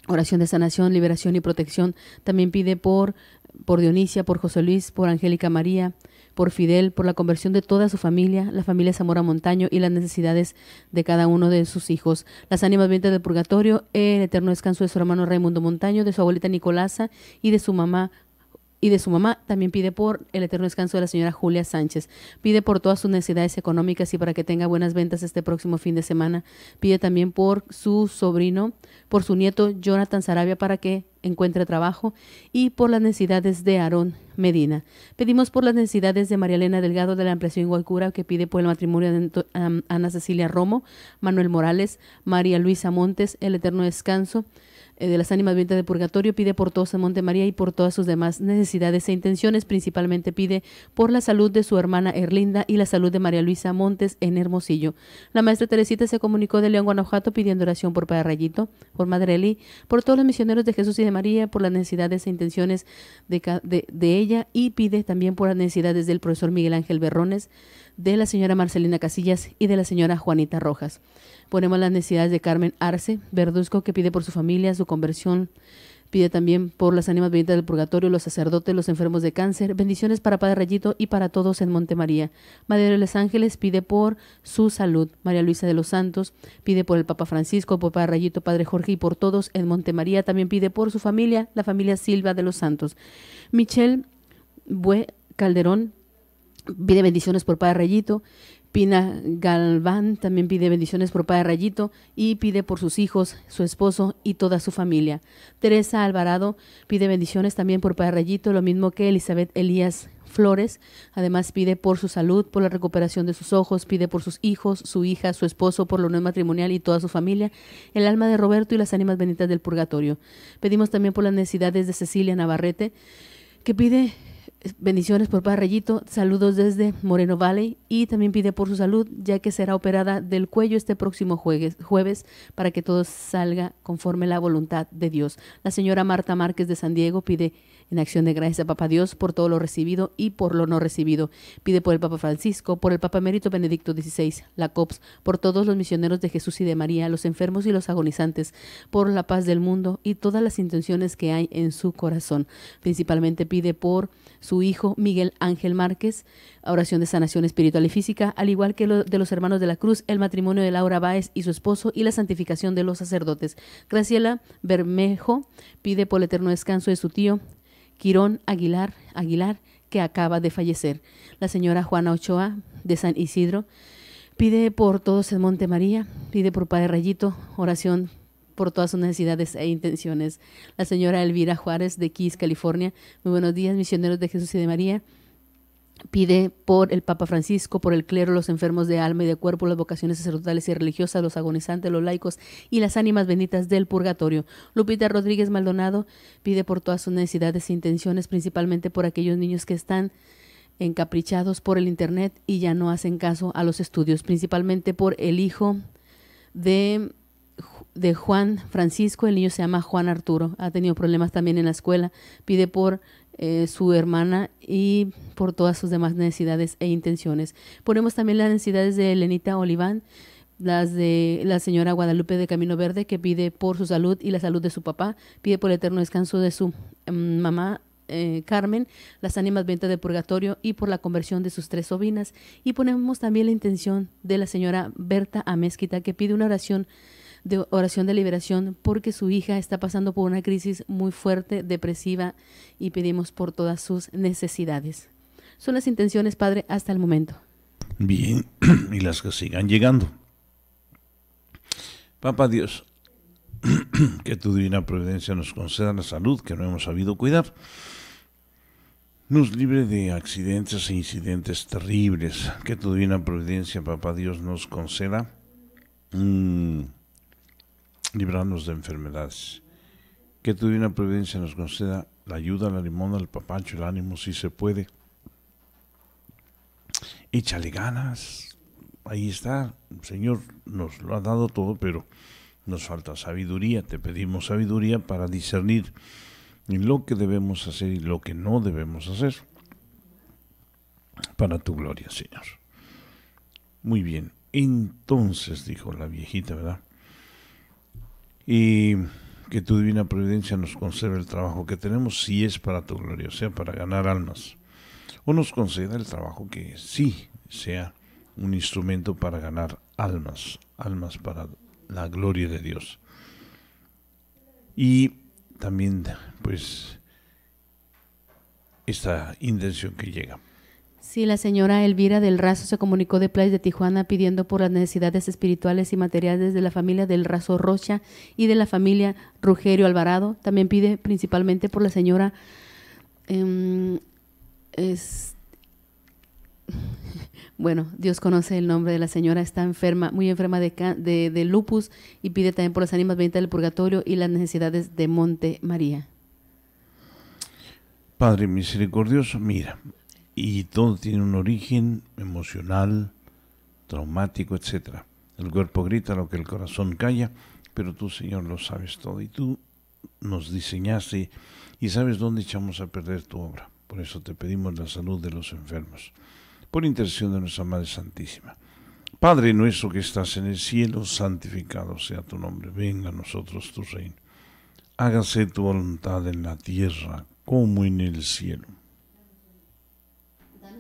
Speaker 3: Oración de sanación, liberación y protección. También pide por, por Dionisia, por José Luis, por Angélica María, por Fidel, por la conversión de toda su familia, la familia Zamora Montaño y las necesidades de cada uno de sus hijos, las ánimas vientas del purgatorio, el eterno descanso de su hermano Raimundo Montaño, de su abuelita Nicolasa y de su mamá Pide su mamá. También pide por el eterno descanso de la señora Julia Sánchez. Pide por todas sus necesidades económicas y para que tenga buenas ventas este próximo fin de semana. Pide también por su sobrino, por su nieto Jonathan Sarabia para que encuentre trabajo y por las necesidades de Aarón Medina. Pedimos por las necesidades de María Elena Delgado de la ampliación Guaycura, que pide por el matrimonio de Ana Cecilia Romo, Manuel Morales, María Luisa Montes, el eterno descanso eh, de las ánimas vivientes de purgatorio, pide por todos en María y por todas sus demás necesidades e intenciones. Principalmente pide por la salud de su hermana Erlinda y la salud de María Luisa Montes en Hermosillo. La maestra Teresita se comunicó de León, Guanajuato, pidiendo oración por Padre Rayito, por Madre Eli, por todos los misioneros de Jesús y de María, por las necesidades e intenciones de ella y pide también por las necesidades del profesor Miguel Ángel Berrones, de la señora Marcelina Casillas y de la señora Juanita Rojas. Ponemos las necesidades de Carmen Arce Verduzco, que pide por su familia, su conversión. Pide también por las ánimas benditas del purgatorio, los sacerdotes, los enfermos de cáncer. Bendiciones para Padre Rayito y para todos en Montemaría. Madero de los Ángeles pide por su salud. María Luisa de los Santos pide por el Papa Francisco, por Padre Rayito, Padre Jorge y por todos en Montemaría. También pide por su familia, la familia Silva de los Santos. Michelle Bue Calderón pide bendiciones por Padre Rayito Pina Galván también pide bendiciones por Padre Rayito y pide por sus hijos, su esposo y toda su familia. Teresa Alvarado pide bendiciones también por Padre Rayito, lo mismo que Elizabeth Elías Flores. Además pide por su salud, por la recuperación de sus ojos, pide por sus hijos, su hija, su esposo, por lo no matrimonial y toda su familia, el alma de Roberto y las ánimas benditas del purgatorio. Pedimos también por las necesidades de Cecilia Navarrete, que pide Bendiciones por Parrellito, saludos desde Moreno Valley y también pide por su salud ya que será operada del cuello este próximo jueves, jueves para que todo salga conforme la voluntad de Dios. La señora Marta Márquez de San Diego pide en acción de gracias a Dios por todo lo recibido y por lo no recibido. Pide por el Papa Francisco, por el Papa Mérito Benedicto XVI, la COPS, por todos los misioneros de Jesús y de María, los enfermos y los agonizantes, por la paz del mundo y todas las intenciones que hay en su corazón. Principalmente pide por su hijo Miguel Ángel Márquez, oración de sanación espiritual y física, al igual que lo de los hermanos de la Cruz, el matrimonio de Laura Báez y su esposo y la santificación de los sacerdotes. Graciela Bermejo pide por el eterno descanso de su tío Quirón Aguilar, Aguilar, que acaba de fallecer. La señora Juana Ochoa, de San Isidro, pide por todos en Monte María, pide por Padre Rayito, oración por todas sus necesidades e intenciones. La señora Elvira Juárez, de Keys, California, muy buenos días, misioneros de Jesús y de María. Pide por el Papa Francisco, por el clero, los enfermos de alma y de cuerpo, las vocaciones sacerdotales y religiosas, los agonizantes, los laicos y las ánimas benditas del purgatorio. Lupita Rodríguez Maldonado pide por todas sus necesidades e intenciones, principalmente por aquellos niños que están encaprichados por el Internet y ya no hacen caso a los estudios, principalmente por el hijo de de Juan Francisco, el niño se llama Juan Arturo, ha tenido problemas también en la escuela, pide por eh, su hermana y por todas sus demás necesidades e intenciones. Ponemos también las necesidades de Lenita Oliván, las de la señora Guadalupe de Camino Verde, que pide por su salud y la salud de su papá, pide por el eterno descanso de su mm, mamá eh, Carmen, las ánimas ventas de purgatorio y por la conversión de sus tres sobrinas. Y ponemos también la intención de la señora Berta Amezquita, que pide una oración de oración de liberación porque su hija está pasando por una crisis muy fuerte, depresiva, y pedimos por todas sus necesidades. Son las intenciones, Padre, hasta el momento.
Speaker 2: Bien, y las que sigan llegando. Papá Dios, que tu divina providencia nos conceda la salud que no hemos sabido cuidar. Nos libre de accidentes e incidentes terribles. Que tu divina providencia, papá Dios, nos conceda librarnos de enfermedades. Que tu divina providencia nos conceda la ayuda, la limona, el papacho, el ánimo, si se puede. Échale ganas. Ahí está. Señor nos lo ha dado todo, pero nos falta sabiduría. Te pedimos sabiduría para discernir lo que debemos hacer y lo que no debemos hacer. Para tu gloria, Señor. Muy bien. Entonces, dijo la viejita, ¿verdad? y que tu divina providencia nos conserve el trabajo que tenemos, si es para tu gloria, o sea, para ganar almas, o nos conceda el trabajo que sí sea un instrumento para ganar almas, almas para la gloria de Dios. Y también, pues, esta intención que llega.
Speaker 3: Sí, la señora Elvira del Razo se comunicó de Playa de Tijuana pidiendo por las necesidades espirituales y materiales de la familia del Razo Rocha y de la familia Rugerio Alvarado. También pide principalmente por la señora... Em, es, bueno, Dios conoce el nombre de la señora, está enferma, muy enferma de, de lupus y pide también por las ánimas benditas del purgatorio y las necesidades de Monte María.
Speaker 2: Padre misericordioso, mira, y todo tiene un origen emocional, traumático, etc. El cuerpo grita lo que el corazón calla, pero tú, Señor, lo sabes todo y tú nos diseñaste y sabes dónde echamos a perder tu obra. Por eso te pedimos la salud de los enfermos, por intercesión de nuestra Madre Santísima. Padre nuestro que estás en el cielo, santificado sea tu nombre, venga a nosotros tu reino. Hágase tu voluntad en la tierra como en el cielo.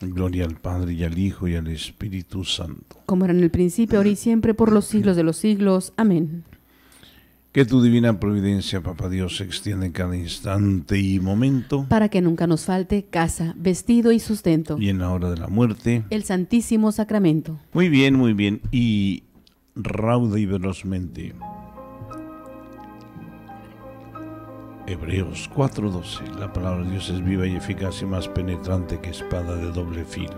Speaker 2: Gloria al Padre y al Hijo y al Espíritu Santo.
Speaker 3: Como era en el principio, ahora y siempre, por los siglos de los siglos. Amén.
Speaker 2: Que tu divina providencia, Papa Dios, se extienda en cada instante y momento.
Speaker 3: Para que nunca nos falte casa, vestido y sustento.
Speaker 2: Y en la hora de la muerte.
Speaker 3: El Santísimo Sacramento.
Speaker 2: Muy bien, muy bien. Y rauda y velozmente. Hebreos 4:12. La palabra de Dios es viva y eficaz y más penetrante que espada de doble filo.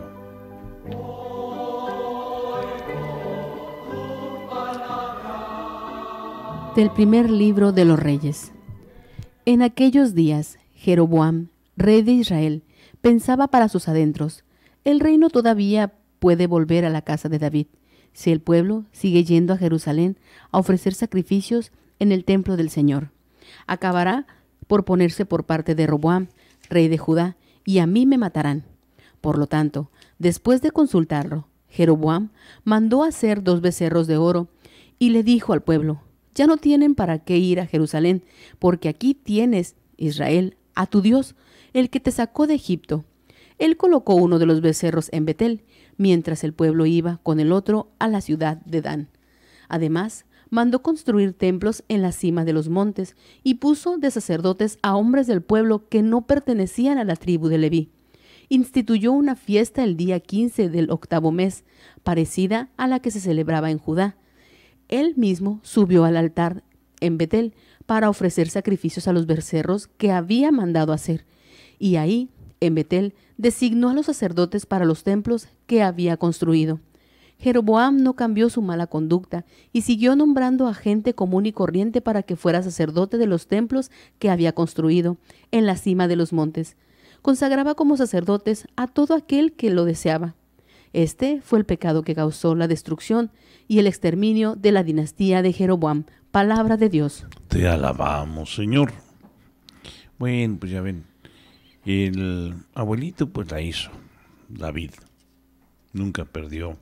Speaker 3: Del primer libro de los reyes. En aquellos días, Jeroboam, rey de Israel, pensaba para sus adentros, el reino todavía puede volver a la casa de David, si el pueblo sigue yendo a Jerusalén a ofrecer sacrificios en el templo del Señor. Acabará por ponerse por parte de Roboam, rey de Judá, y a mí me matarán. Por lo tanto, después de consultarlo, Jeroboam mandó hacer dos becerros de oro y le dijo al pueblo, ya no tienen para qué ir a Jerusalén, porque aquí tienes, Israel, a tu Dios, el que te sacó de Egipto. Él colocó uno de los becerros en Betel, mientras el pueblo iba con el otro a la ciudad de Dan. Además, mandó construir templos en la cima de los montes y puso de sacerdotes a hombres del pueblo que no pertenecían a la tribu de Leví. Instituyó una fiesta el día 15 del octavo mes, parecida a la que se celebraba en Judá. Él mismo subió al altar en Betel para ofrecer sacrificios a los becerros que había mandado hacer. Y ahí, en Betel, designó a los sacerdotes para los templos que había construido. Jeroboam no cambió su mala conducta y siguió nombrando a gente común y corriente para que fuera sacerdote de los templos que había construido en la cima de los montes. Consagraba como sacerdotes a todo aquel que lo deseaba. Este fue el pecado que causó la destrucción y el exterminio de la dinastía de Jeroboam. Palabra de Dios.
Speaker 2: Te alabamos, Señor. Bueno, pues ya ven, el abuelito pues la hizo, David. Nunca perdió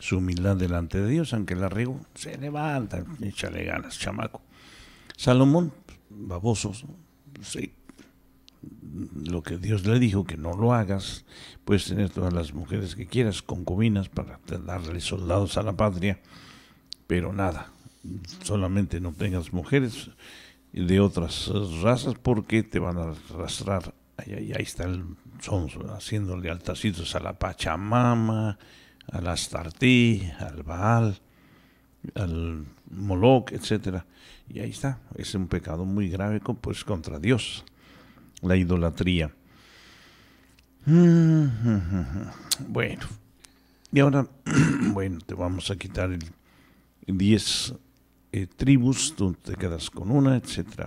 Speaker 2: su humildad delante de Dios, aunque la riego, se levanta, échale ganas, chamaco. Salomón, baboso, lo que Dios le dijo, que no lo hagas, puedes tener todas las mujeres que quieras, concubinas, para darle soldados a la patria, pero nada, solamente no tengas mujeres de otras razas porque te van a arrastrar. Ahí, está el sonso, haciéndole altacitos a la Pachamama, al Astartí, al Baal, al Moloch, etc. Y ahí está, es un pecado muy grave pues, contra Dios, la idolatría. Mm, bueno, y ahora, bueno, te vamos a quitar el 10 eh, tribus, tú te quedas con una, etc.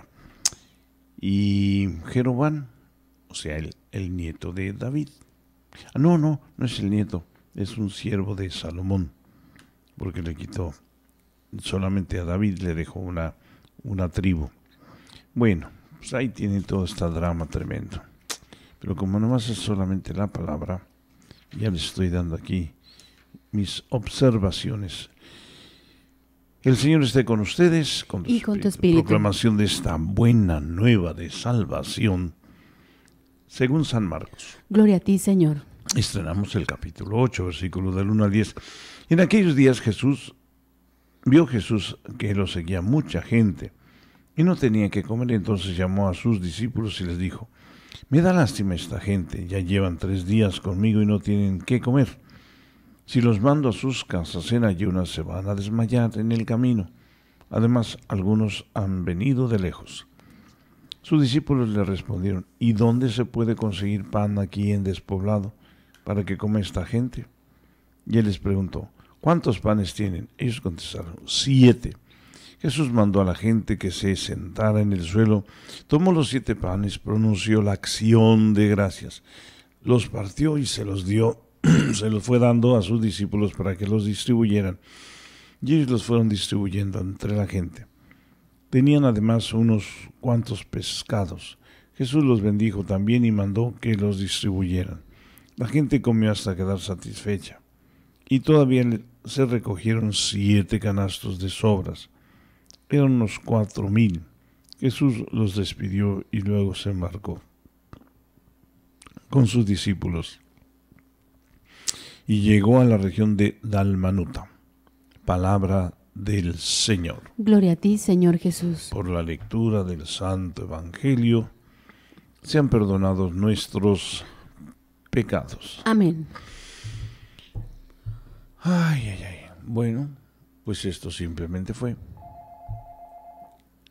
Speaker 2: Y Jerobán, o sea, el, el nieto de David. Ah, no, no, no es el nieto es un siervo de Salomón, porque le quitó, solamente a David le dejó una, una tribu. Bueno, pues ahí tiene todo este drama tremendo. Pero como nomás es solamente la palabra, ya les estoy dando aquí mis observaciones. El Señor esté con ustedes, con, tu, espíritu. Proclamación de esta buena nueva de salvación, según San Marcos.
Speaker 3: Gloria a ti, Señor
Speaker 2: estrenamos el capítulo 8, versículo del 1 al 10. En aquellos días Jesús vio Jesús que lo seguía mucha gente y no tenía que comer, entonces llamó a sus discípulos y les dijo, me da lástima esta gente, ya llevan tres días conmigo y no tienen qué comer. Si los mando a sus casas en ayunas se van a desmayar en el camino. Además, algunos han venido de lejos. Sus discípulos le respondieron, ¿y dónde se puede conseguir pan aquí en despoblado? para que coma esta gente? Y él les preguntó, ¿cuántos panes tienen? Ellos contestaron, siete. Jesús mandó a la gente que se sentara en el suelo, tomó los siete panes, pronunció la acción de gracias, los partió y se los dio, se los fue dando a sus discípulos para que los distribuyeran. Y ellos los fueron distribuyendo entre la gente. Tenían además unos cuantos pescados. Jesús los bendijo también y mandó que los distribuyeran. La gente comió hasta quedar satisfecha, y todavía se recogieron siete canastos de sobras. Eran unos cuatro mil. Jesús los despidió y luego se embarcó con sus discípulos y llegó a la región de Dalmanuta. Palabra del Señor.
Speaker 3: Gloria a ti, Señor Jesús.
Speaker 2: Por la lectura del Santo Evangelio, sean perdonados nuestros pecados.
Speaker 6: Amén. Ay, ay,
Speaker 2: ay. Bueno, pues esto simplemente fue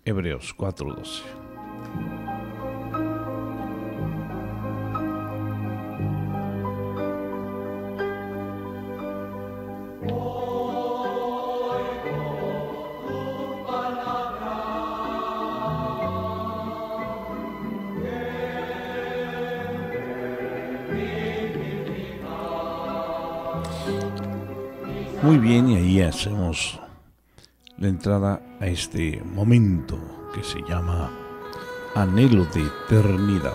Speaker 2: Hebreos 4:12. Muy bien, y ahí hacemos la entrada a este momento que se llama Anhelo de Eternidad.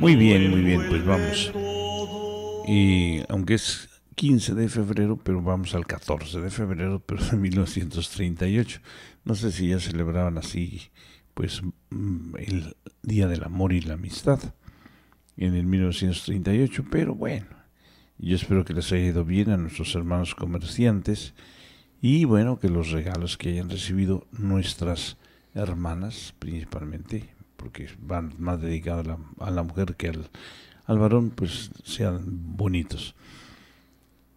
Speaker 2: Muy bien, muy bien, pues vamos que es 15 de febrero, pero vamos al 14 de febrero, pero de 1938. No sé si ya celebraban así, pues, mm, el Día del Amor y la Amistad en el 1938, pero bueno, yo espero que les haya ido bien a nuestros hermanos comerciantes y bueno, que los regalos que hayan recibido nuestras hermanas principalmente, porque van más dedicados a la, a la mujer que al, al varón, pues sean bonitos.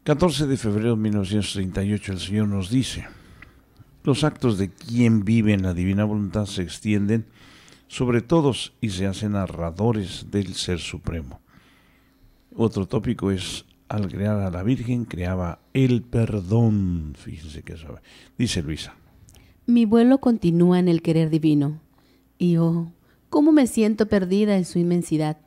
Speaker 2: 14 de febrero de 1938 el Señor nos dice, los actos de quien vive en la divina voluntad se extienden sobre todos y se hacen narradores del Ser Supremo. Otro tópico es, al crear a la Virgen creaba el perdón. Fíjense que sabe. Dice Luisa.
Speaker 3: Mi vuelo continúa en el querer divino. Y oh, cómo me siento perdida en su inmensidad.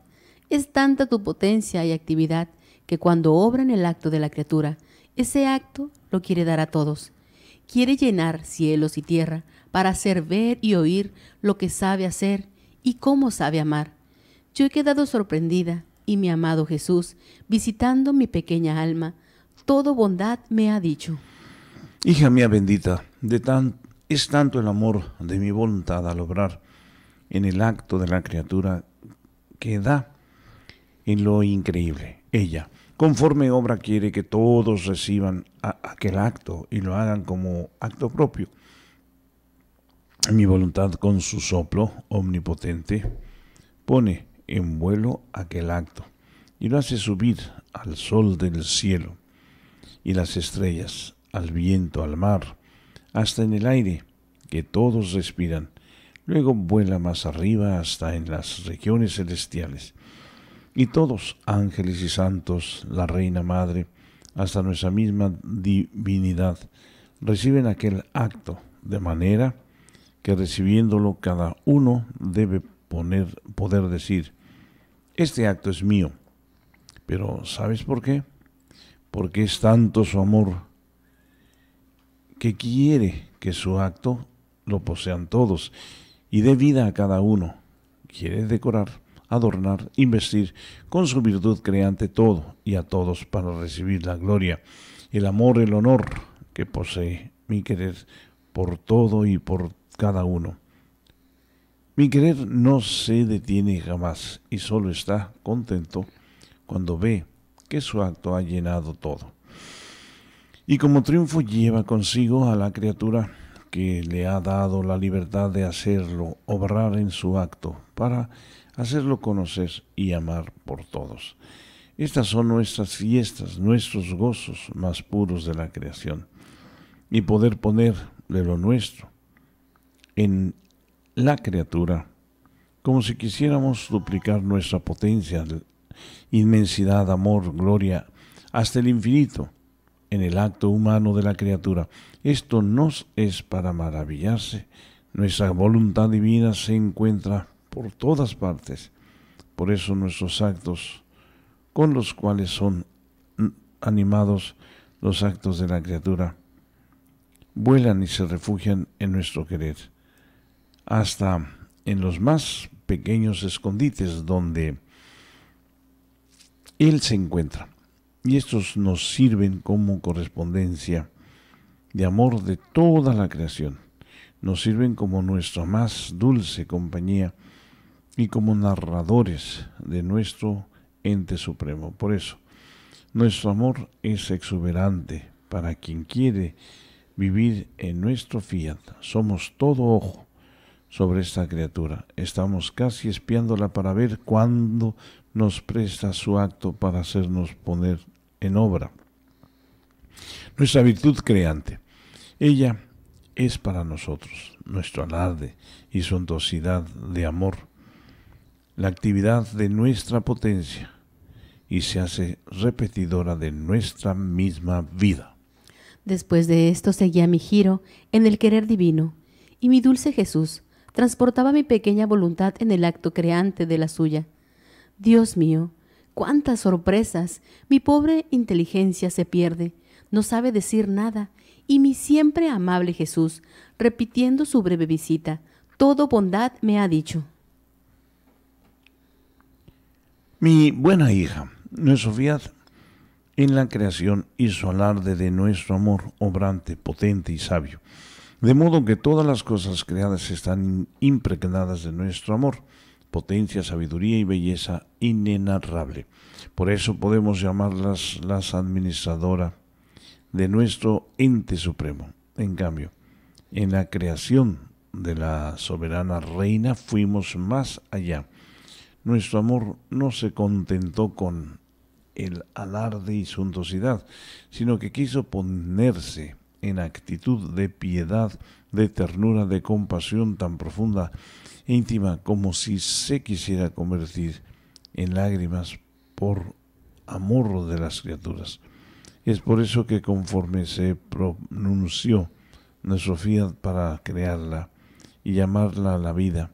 Speaker 3: Es tanta tu potencia y actividad que cuando obra en el acto de la criatura, ese acto lo quiere dar a todos. Quiere llenar cielos y tierra para hacer ver y oír lo que sabe hacer y cómo sabe amar. Yo he quedado sorprendida y mi amado Jesús, visitando mi pequeña alma, todo bondad me ha dicho.
Speaker 2: Hija mía bendita, de tan, es tanto el amor de mi voluntad al obrar en el acto de la criatura que da en lo increíble, ella, conforme obra quiere que todos reciban aquel acto y lo hagan como acto propio. Mi voluntad con su soplo omnipotente pone en vuelo aquel acto y lo hace subir al sol del cielo y las estrellas, al viento, al mar, hasta en el aire que todos respiran. Luego vuela más arriba hasta en las regiones celestiales y todos ángeles y santos, la Reina Madre, hasta nuestra misma divinidad, reciben aquel acto, de manera que recibiéndolo cada uno debe poner, poder decir, este acto es mío. Pero ¿sabes por qué? Porque es tanto su amor que quiere que su acto lo posean todos y dé vida a cada uno. Quiere decorar adornar, investir con su virtud creante todo y a todos para recibir la gloria, el amor, el honor que posee mi querer por todo y por cada uno. Mi querer no se detiene jamás y solo está contento cuando ve que su acto ha llenado todo. Y como triunfo lleva consigo a la criatura que le ha dado la libertad de hacerlo, obrar en su acto, para hacerlo conocer y amar por todos. Estas son nuestras fiestas, nuestros gozos más puros de la creación, y poder poner de lo nuestro en la criatura, como si quisiéramos duplicar nuestra potencia, inmensidad, amor, gloria, hasta el infinito, en el acto humano de la criatura. Esto nos es para maravillarse. Nuestra voluntad divina se encuentra por todas partes. Por eso nuestros actos, con los cuales son animados los actos de la criatura, vuelan y se refugian en nuestro querer, hasta en los más pequeños escondites donde Él se encuentra. Y estos nos sirven como correspondencia de amor de toda la creación. Nos sirven como nuestra más dulce compañía y como narradores de nuestro ente supremo. Por eso, nuestro amor es exuberante para quien quiere vivir en nuestro fiat. Somos todo ojo sobre esta criatura. Estamos casi espiándola para ver cuándo nos presta su acto para hacernos poner en obra. Nuestra virtud creante. Ella es para nosotros nuestro alarde y su de amor la actividad de nuestra potencia y se hace repetidora de nuestra misma vida.
Speaker 3: Después de esto seguía mi giro en el querer divino, y mi dulce Jesús transportaba mi pequeña voluntad en el acto creante de la suya. Dios mío, cuántas sorpresas, mi pobre inteligencia se pierde, no sabe decir nada, y mi siempre amable Jesús, repitiendo su breve visita, todo bondad me ha dicho.
Speaker 2: Mi buena hija, nuestro fiat en la creación hizo alarde de nuestro amor obrante, potente y sabio, de modo que todas las cosas creadas están impregnadas de nuestro amor, potencia, sabiduría y belleza inenarrable. Por eso podemos llamarlas las administradoras de nuestro ente supremo. En cambio, en la creación de la soberana reina fuimos más allá nuestro amor no se contentó con el alarde y suntuosidad, sino que quiso ponerse en actitud de piedad, de ternura, de compasión tan profunda e íntima como si se quisiera convertir en lágrimas por amor de las criaturas. Es por eso que conforme se pronunció nuestro fiat para crearla y llamarla a la vida,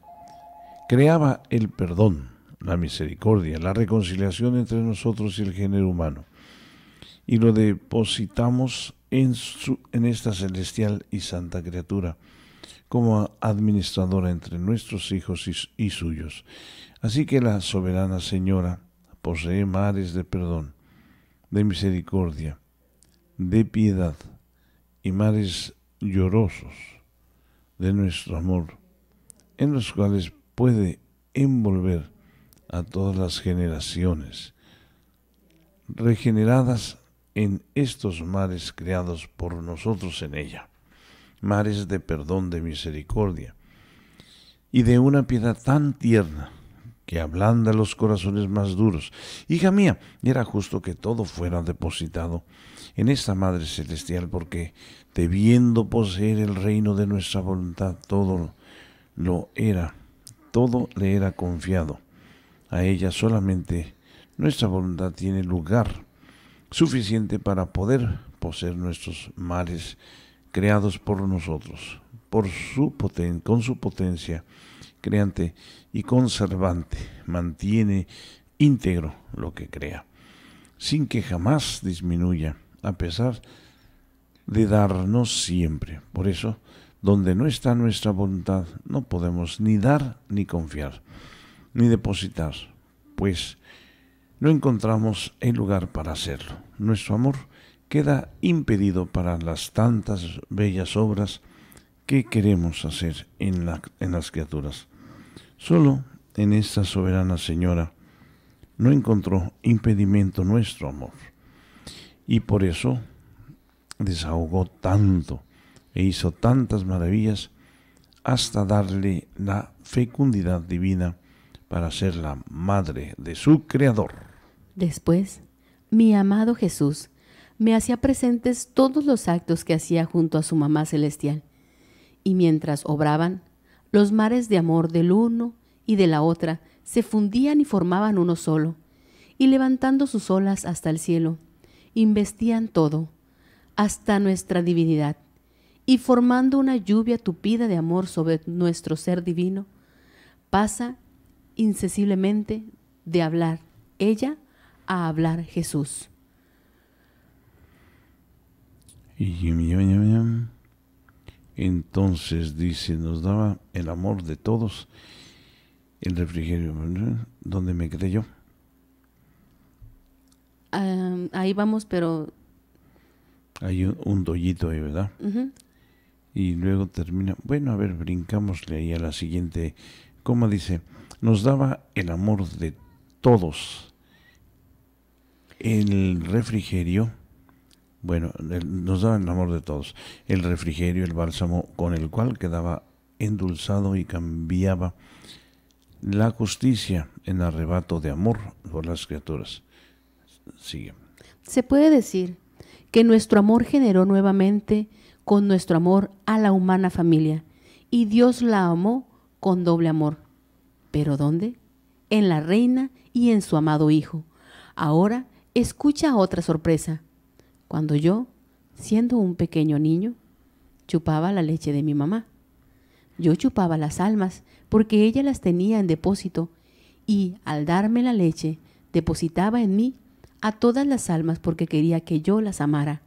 Speaker 2: creaba el perdón la misericordia, la reconciliación entre nosotros y el género humano. Y lo depositamos en, su, en esta celestial y santa criatura como administradora entre nuestros hijos y suyos. Así que la soberana Señora posee mares de perdón, de misericordia, de piedad y mares llorosos de nuestro amor, en los cuales puede envolver a todas las generaciones, regeneradas en estos mares creados por nosotros en ella, mares de perdón, de misericordia y de una piedad tan tierna que ablanda los corazones más duros. Hija mía, era justo que todo fuera depositado en esta Madre Celestial, porque debiendo poseer el reino de nuestra voluntad, todo lo era, todo le era confiado a ella solamente, nuestra voluntad tiene lugar suficiente para poder poseer nuestros males creados por nosotros, por su con su potencia creante y conservante, mantiene íntegro lo que crea, sin que jamás disminuya, a pesar de darnos siempre. Por eso, donde no está nuestra voluntad, no podemos ni dar ni confiar ni depositar, pues no encontramos el lugar para hacerlo. Nuestro amor queda impedido para las tantas bellas obras que queremos hacer en, las criaturas. Solo en esta soberana señora no encontró impedimento nuestro amor. Y por eso desahogó tanto e hizo tantas maravillas hasta darle la fecundidad divina para ser la madre de su Creador.
Speaker 3: Después, mi amado Jesús me hacía presentes todos los actos que hacía junto a su mamá celestial, y mientras obraban, los mares de amor del uno y de la otra se fundían y formaban uno solo, y levantando sus olas hasta el cielo, investían todo, hasta nuestra divinidad, y formando una lluvia tupida de amor sobre nuestro ser divino, pasa incesiblemente de hablar ella a hablar Jesús.
Speaker 2: Entonces dice, nos daba el amor de todos, el refrigerio, donde me quedé yo?
Speaker 3: ahí vamos, pero...
Speaker 2: Hay un, dollito ahí, ¿verdad? Y luego termina, bueno, a ver, brincámosle ahí a la siguiente, ¿cómo dice? nos daba el amor de todos. El refrigerio, bueno, nos daba el amor de todos. El refrigerio, el bálsamo con el cual quedaba endulzado y cambiaba la justicia en arrebato de amor por las criaturas. Sigue.
Speaker 3: Se puede decir que nuestro amor generó nuevamente con nuestro amor a la humana familia y Dios la amó con doble amor. ¿Pero dónde? En la reina y en su amado hijo. Ahora escucha otra sorpresa. Cuando yo, siendo un pequeño niño, chupaba la leche de mi mamá. Yo chupaba las almas porque ella las tenía en depósito y al darme la leche depositaba en mí a todas las almas porque quería que yo las amara,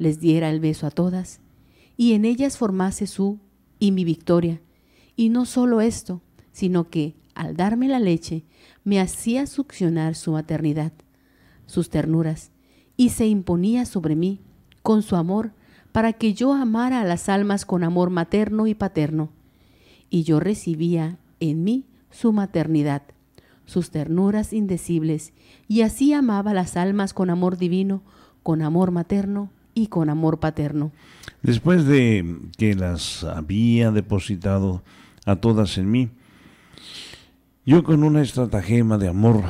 Speaker 3: les diera el beso a todas y en ellas formase su y mi victoria. Y no solo esto, sino que, al darme la leche, me hacía succionar su maternidad, sus ternuras, y se imponía sobre mí, con su amor, para que yo amara a las almas con amor materno y paterno. Y yo recibía en mí su maternidad, sus ternuras indecibles, y así amaba a las almas con amor divino, con amor materno y con amor paterno.
Speaker 2: Después de que las había depositado a todas en mí, yo con una estratagema de amor,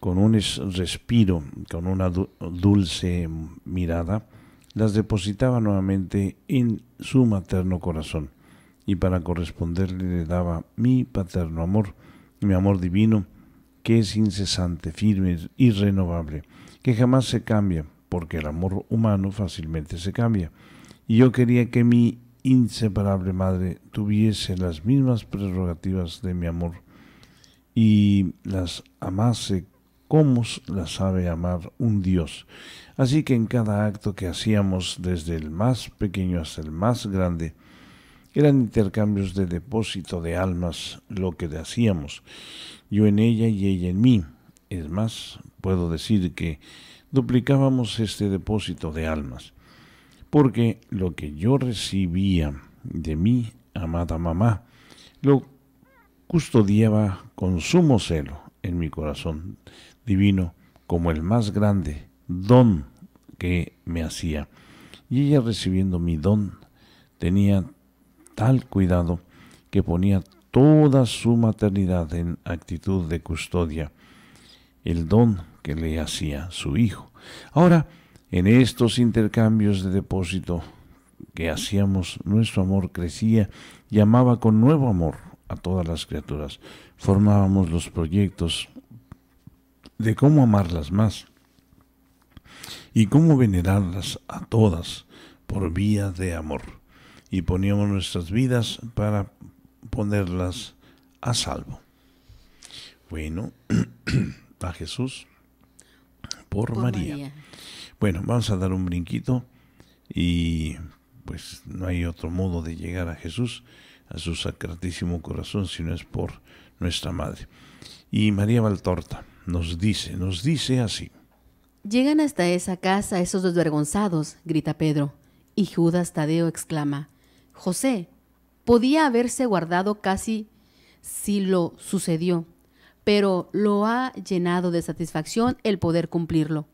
Speaker 2: con un respiro, con una dulce mirada, las depositaba nuevamente en su materno corazón y para corresponderle le daba mi paterno amor, mi amor divino, que es incesante, firme y renovable, que jamás se cambia, porque el amor humano fácilmente se cambia. Y yo quería que mi inseparable madre tuviese las mismas prerrogativas de mi amor y las amase como las sabe amar un Dios. Así que en cada acto que hacíamos, desde el más pequeño hasta el más grande, eran intercambios de depósito de almas lo que hacíamos, yo en ella y ella en mí. Es más, puedo decir que duplicábamos este depósito de almas, porque lo que yo recibía de mi amada mamá, lo custodiaba con sumo celo en mi corazón divino como el más grande don que me hacía. Y ella recibiendo mi don tenía tal cuidado que ponía toda su maternidad en actitud de custodia, el don que le hacía su hijo. Ahora, en estos intercambios de depósito que hacíamos, nuestro amor crecía y amaba con nuevo amor a todas las criaturas. Formábamos los proyectos de cómo amarlas más y cómo venerarlas a todas por vía de amor. Y poníamos nuestras vidas para ponerlas a salvo. Bueno, a Jesús por, María. Bueno, vamos a dar un brinquito y pues no hay otro modo de llegar a Jesús a su sacratísimo corazón, si no es por nuestra Madre. Y María Valtorta nos dice, nos dice así.
Speaker 3: Llegan hasta esa casa esos desvergonzados, grita Pedro, y Judas Tadeo exclama, José, podía haberse guardado casi si lo sucedió, pero lo ha llenado de satisfacción el poder cumplirlo.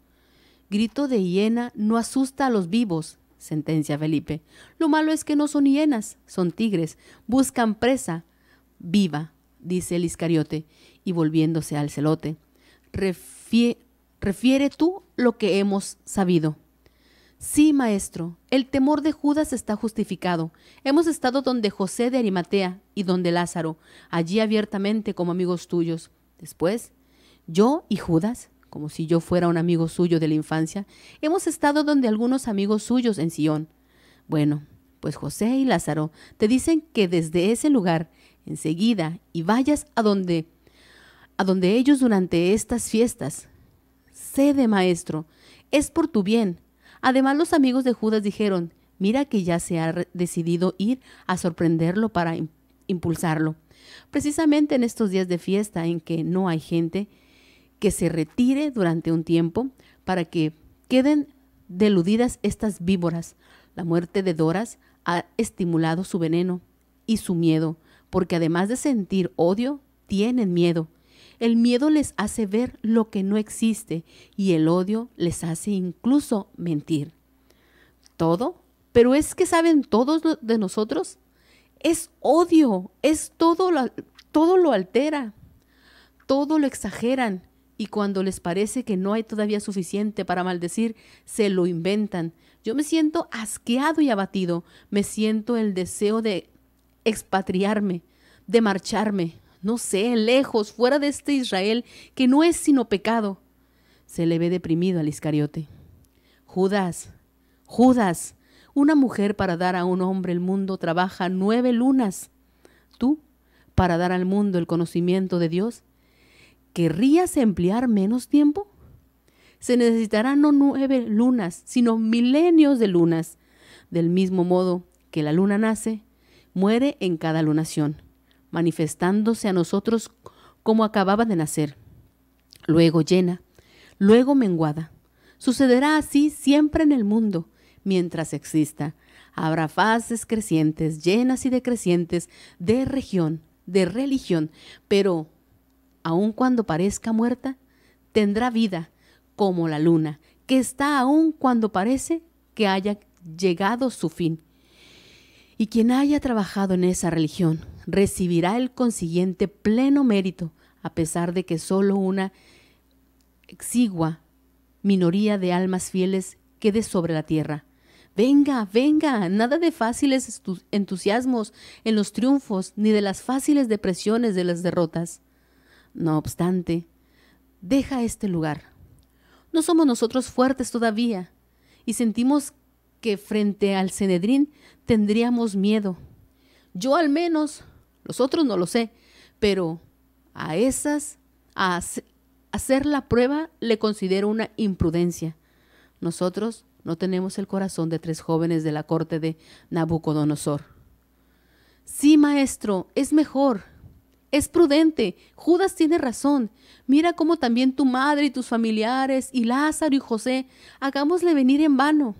Speaker 3: Grito de hiena no asusta a los vivos, sentencia Felipe. Lo malo es que no son hienas, son tigres, buscan presa viva, dice el Iscariote, y volviéndose al celote, refiere tú lo que hemos sabido. Sí, maestro, el temor de Judas está justificado. Hemos estado donde José de Arimatea y donde Lázaro, allí abiertamente como amigos tuyos. Después, yo y Judas como si yo fuera un amigo suyo de la infancia, hemos estado donde algunos amigos suyos en Sion. Bueno, pues José y Lázaro te dicen que desde ese lugar, enseguida, y vayas a donde, a donde ellos durante estas fiestas. de maestro, es por tu bien. Además, los amigos de Judas dijeron, mira que ya se ha decidido ir a sorprenderlo para impulsarlo. Precisamente en estos días de fiesta en que no hay gente, que se retire durante un tiempo para que queden deludidas estas víboras. La muerte de Doras ha estimulado su veneno y su miedo, porque además de sentir odio, tienen miedo. El miedo les hace ver lo que no existe y el odio les hace incluso mentir. ¿Todo? ¿Pero es que saben todos de nosotros? Es odio, es todo lo, todo lo altera, todo lo exageran y cuando les parece que no hay todavía suficiente para maldecir, se lo inventan. Yo me siento asqueado y abatido, me siento el deseo de expatriarme, de marcharme, no sé, lejos, fuera de este Israel que no es sino pecado. Se le ve deprimido al Iscariote. Judas, Judas, una mujer para dar a un hombre el mundo trabaja nueve lunas. Tú, para dar al mundo el conocimiento de Dios, ¿Querrías emplear menos tiempo? Se necesitarán no nueve lunas, sino milenios de lunas. Del mismo modo que la luna nace, muere en cada lunación, manifestándose a nosotros como acababa de nacer. Luego llena, luego menguada. Sucederá así siempre en el mundo, mientras exista. Habrá fases crecientes, llenas y decrecientes, de región, de religión, pero aun cuando parezca muerta, tendrá vida como la luna, que está aun cuando parece que haya llegado su fin. Y quien haya trabajado en esa religión recibirá el consiguiente pleno mérito, a pesar de que solo una exigua minoría de almas fieles quede sobre la tierra. Venga, venga, nada de fáciles entusiasmos en los triunfos, ni de las fáciles depresiones de las derrotas. No obstante, deja este lugar. No somos nosotros fuertes todavía y sentimos que frente al Cenedrín tendríamos miedo. Yo al menos, los otros no lo sé, pero a esas, a hacer la prueba le considero una imprudencia. Nosotros no tenemos el corazón de tres jóvenes de la corte de Nabucodonosor. Sí, maestro, es mejor, es prudente. Judas tiene razón. Mira cómo también tu madre y tus familiares y Lázaro y José, hagámosle venir en vano.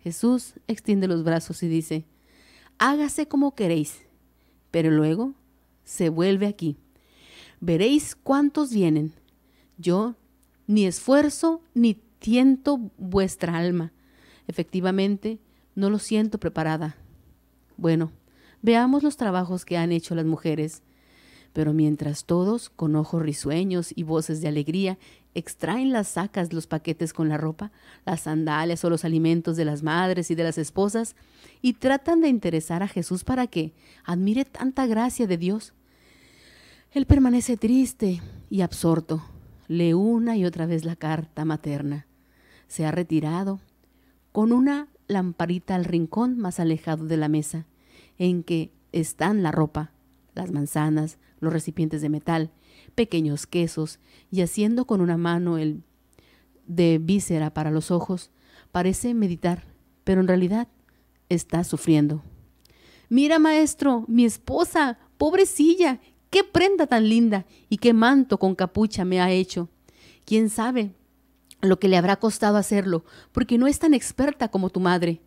Speaker 3: Jesús extiende los brazos y dice, hágase como queréis. Pero luego se vuelve aquí. Veréis cuántos vienen. Yo ni esfuerzo ni tiento vuestra alma. Efectivamente, no lo siento preparada. Bueno, veamos los trabajos que han hecho las mujeres. Pero mientras todos, con ojos risueños y voces de alegría, extraen las sacas, los paquetes con la ropa, las sandalias o los alimentos de las madres y de las esposas, y tratan de interesar a Jesús para que admire tanta gracia de Dios. Él permanece triste y absorto, lee una y otra vez la carta materna. Se ha retirado con una lamparita al rincón más alejado de la mesa, en que están la ropa, las manzanas, los recipientes de metal, pequeños quesos, y haciendo con una mano el de víscera para los ojos, parece meditar, pero en realidad está sufriendo. Mira, maestro, mi esposa, pobrecilla, qué prenda tan linda y qué manto con capucha me ha hecho. ¿Quién sabe lo que le habrá costado hacerlo? Porque no es tan experta como tu madre,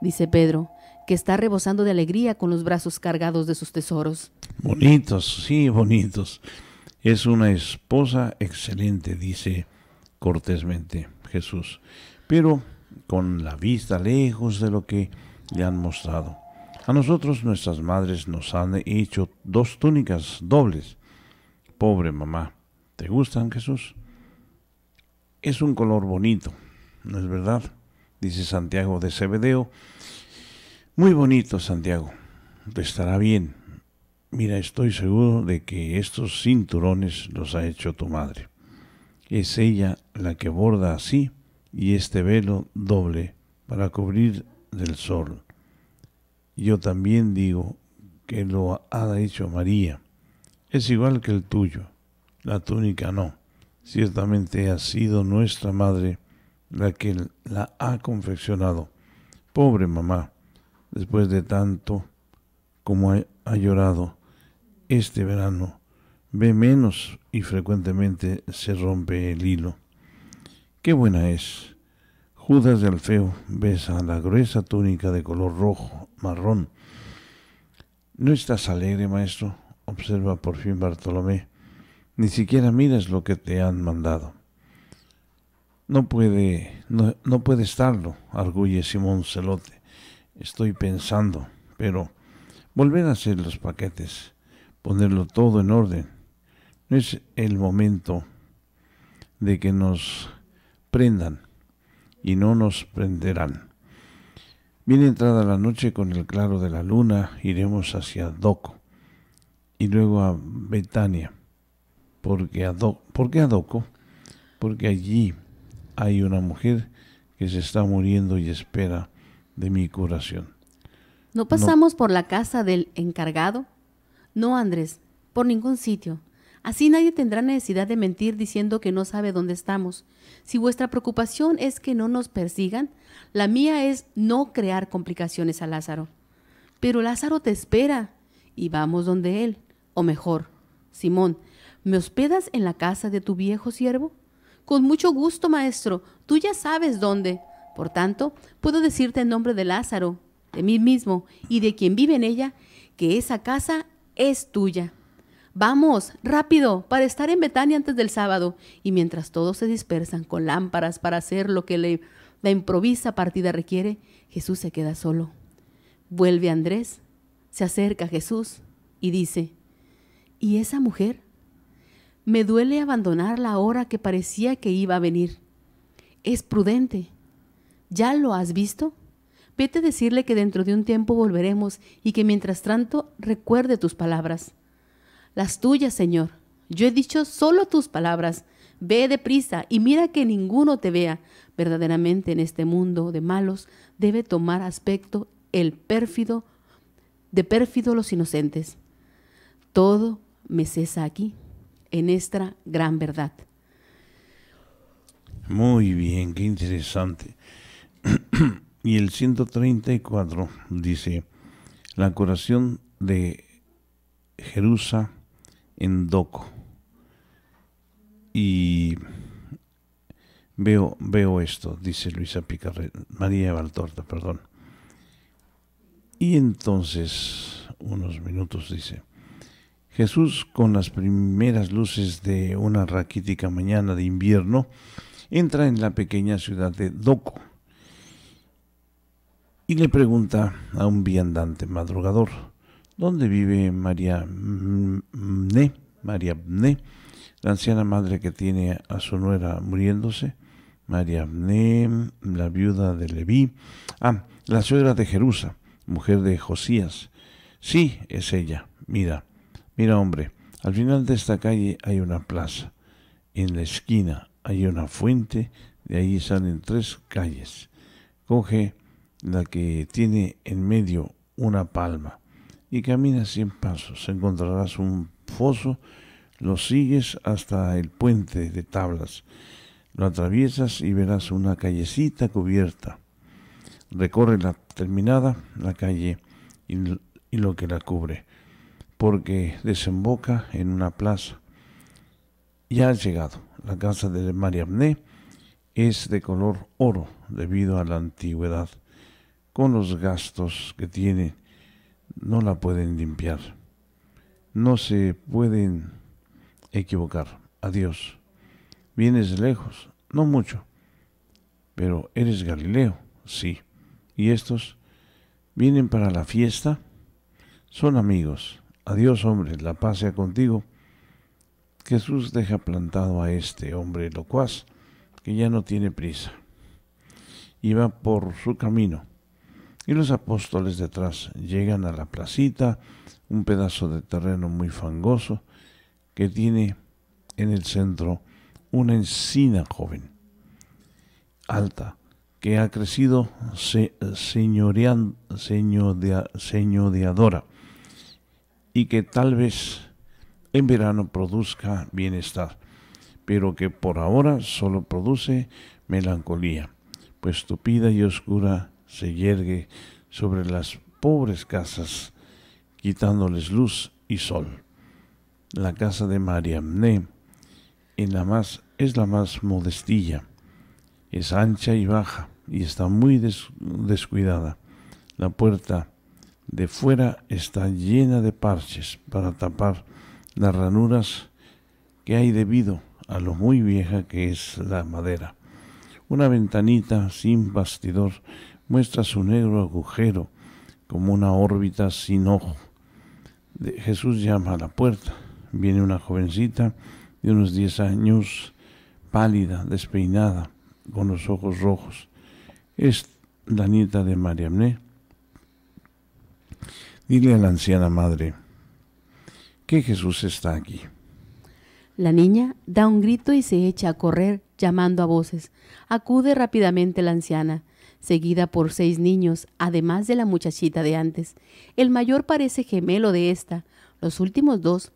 Speaker 3: dice Pedro, que está rebosando de alegría con los brazos cargados de sus tesoros.
Speaker 2: Bonitos, sí, bonitos. Es una esposa excelente, dice cortésmente Jesús, pero con la vista lejos de lo que le han mostrado. A nosotros nuestras madres nos han hecho dos túnicas dobles. Pobre mamá, ¿te gustan Jesús? Es un color bonito, ¿no es verdad? Dice Santiago de Cebedeo muy bonito, Santiago. Te estará bien. Mira, estoy seguro de que estos cinturones los ha hecho tu madre. Es ella la que borda así y este velo doble para cubrir del sol. Yo también digo que lo ha hecho María. Es igual que el tuyo. La túnica no. Ciertamente ha sido nuestra madre la que la ha confeccionado. Pobre mamá, después de tanto como ha, llorado este verano, ve menos y frecuentemente se rompe el hilo. Qué buena es. Judas del Feo besa la gruesa túnica de color rojo, marrón. ¿No estás alegre, maestro? observa por fin Bartolomé. Ni siquiera miras lo que te han mandado. No puede, no, no puede estarlo, arguye Simón Celote estoy pensando, pero volver a hacer los paquetes, ponerlo todo en orden, no es el momento de que nos prendan y no nos prenderán. Viene entrada la noche con el claro de la luna, iremos hacia Doco y luego a Betania. Porque ¿Por qué a Doco? Porque allí hay una mujer que se está muriendo y espera de mi curación.
Speaker 3: No pasamos por la casa del encargado. No, Andrés, por ningún sitio. Así nadie tendrá necesidad de mentir diciendo que no sabe dónde estamos. Si vuestra preocupación es que no nos persigan, la mía es no crear complicaciones a Lázaro. Pero Lázaro te espera y vamos donde él. O mejor, Simón, ¿me hospedas en la casa de tu viejo siervo? Con mucho gusto, maestro. Tú ya sabes dónde. Por tanto, puedo decirte en nombre de Lázaro, de mí mismo y de quien vive en ella, que esa casa es tuya. Vamos, rápido, para estar en Betania antes del sábado. Y mientras todos se dispersan con lámparas para hacer lo que la improvisa partida requiere, Jesús se queda solo. Vuelve Andrés, se acerca a Jesús y dice, ¿y esa mujer? Me duele abandonar la hora que parecía que iba a venir. Es prudente ¿Ya lo has visto? Vete a decirle que dentro de un tiempo volveremos y que mientras tanto recuerde tus palabras. Las tuyas, Señor. Yo he dicho solo tus palabras. Ve deprisa y mira que ninguno te vea. Verdaderamente en este mundo de malos debe tomar aspecto el pérfido, de pérfido los inocentes. Todo me cesa aquí, en esta gran verdad.
Speaker 2: Muy bien, qué interesante y el 134 dice, la curación de Jerusa en Doco. Y veo, veo esto, dice Luisa Picarre, María Valtorta, perdón. Y entonces, unos minutos dice, Jesús con las primeras luces de una raquítica mañana de invierno, entra en la pequeña ciudad de Doco y le pregunta a un viandante madrugador, ¿dónde vive María Mne? María Mné, la anciana madre que tiene a su nuera muriéndose. María Mné, la viuda de Leví. Ah, la suegra de Jerusa, mujer de Josías. Sí, es ella. Mira, mira hombre, al final de esta calle hay una plaza. En la esquina hay una fuente, de ahí salen tres calles. Coge la que tiene en medio una palma, y camina cien pasos, encontrarás un foso, lo sigues hasta el puente de tablas, lo atraviesas y verás una callecita cubierta. Recorre la terminada, la calle y, lo que la cubre, porque desemboca en una plaza. Ya has llegado. La casa de Mariamné es de color oro debido a la antigüedad con los gastos que tiene, no la pueden limpiar. No se pueden equivocar. Adiós. Vienes lejos, no mucho, pero eres Galileo, sí. Y estos vienen para la fiesta, son amigos. Adiós, hombre, la paz sea contigo. Jesús deja plantado a este hombre locuaz que ya no tiene prisa y va por su camino y los apóstoles detrás llegan a la placita, un pedazo de terreno muy fangoso que tiene en el centro una encina joven, alta, que ha crecido se, señorean, de adora y que tal vez en verano produzca bienestar, pero que por ahora solo produce melancolía, pues tupida y oscura se yergue sobre las pobres casas, quitándoles luz y sol. La casa de Mariamne la más, es la más modestilla, es ancha y baja y está muy descuidada. La puerta de fuera está llena de parches para tapar las ranuras que hay debido a lo muy vieja que es la madera. Una ventanita sin bastidor muestra su negro agujero como una órbita sin ojo. Jesús llama a la puerta. Viene una jovencita de unos 10 años, pálida, despeinada, con los ojos rojos. Es la nieta de Mariamné. Dile a la anciana madre que Jesús está
Speaker 3: aquí. La niña da un grito y se echa a correr, llamando a voces. Acude rápidamente la anciana seguida por seis niños, además de la muchachita de antes. El mayor parece gemelo de esta. Los últimos dos,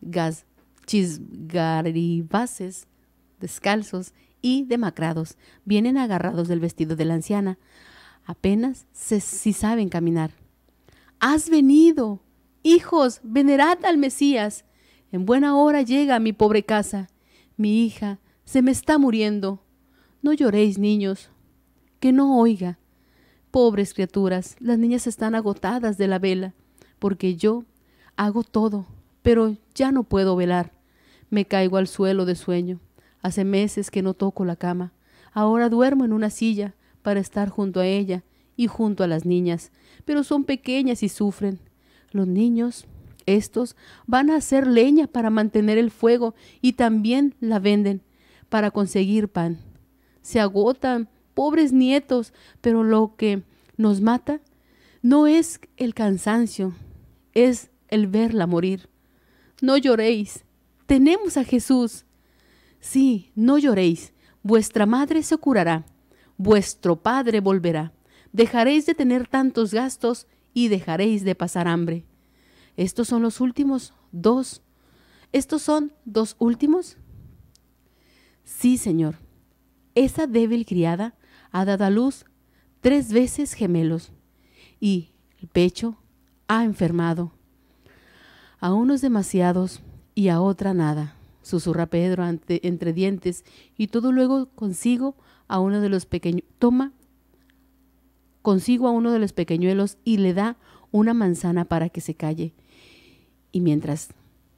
Speaker 3: gas, chisgaribases, descalzos y demacrados, vienen agarrados del vestido de la anciana. Apenas se, si saben caminar. ¡Has venido! Hijos, venerad al Mesías. En buena hora llega a mi pobre casa. Mi hija se me está muriendo. No lloréis, niños, que no oiga. Pobres criaturas, las niñas están agotadas de la vela, porque yo hago todo, pero ya no puedo velar. Me caigo al suelo de sueño. Hace meses que no toco la cama. Ahora duermo en una silla para estar junto a ella y junto a las niñas, pero son pequeñas y sufren. Los niños, estos, van a hacer leña para mantener el fuego y también la venden para conseguir pan. Se agotan pobres nietos, pero lo que nos mata no es el cansancio, es el verla morir. No lloréis, tenemos a Jesús. Sí, no lloréis, vuestra madre se curará, vuestro padre volverá, dejaréis de tener tantos gastos y dejaréis de pasar hambre. Estos son los últimos dos. ¿Estos son dos últimos? Sí, Señor. Esa débil criada ha dado a luz tres veces gemelos y el pecho ha enfermado. A unos demasiados y a otra nada, susurra Pedro ante, entre dientes y todo luego consigo a uno de los pequeños. Toma consigo a uno de los pequeñuelos y le da una manzana para que se calle. Y mientras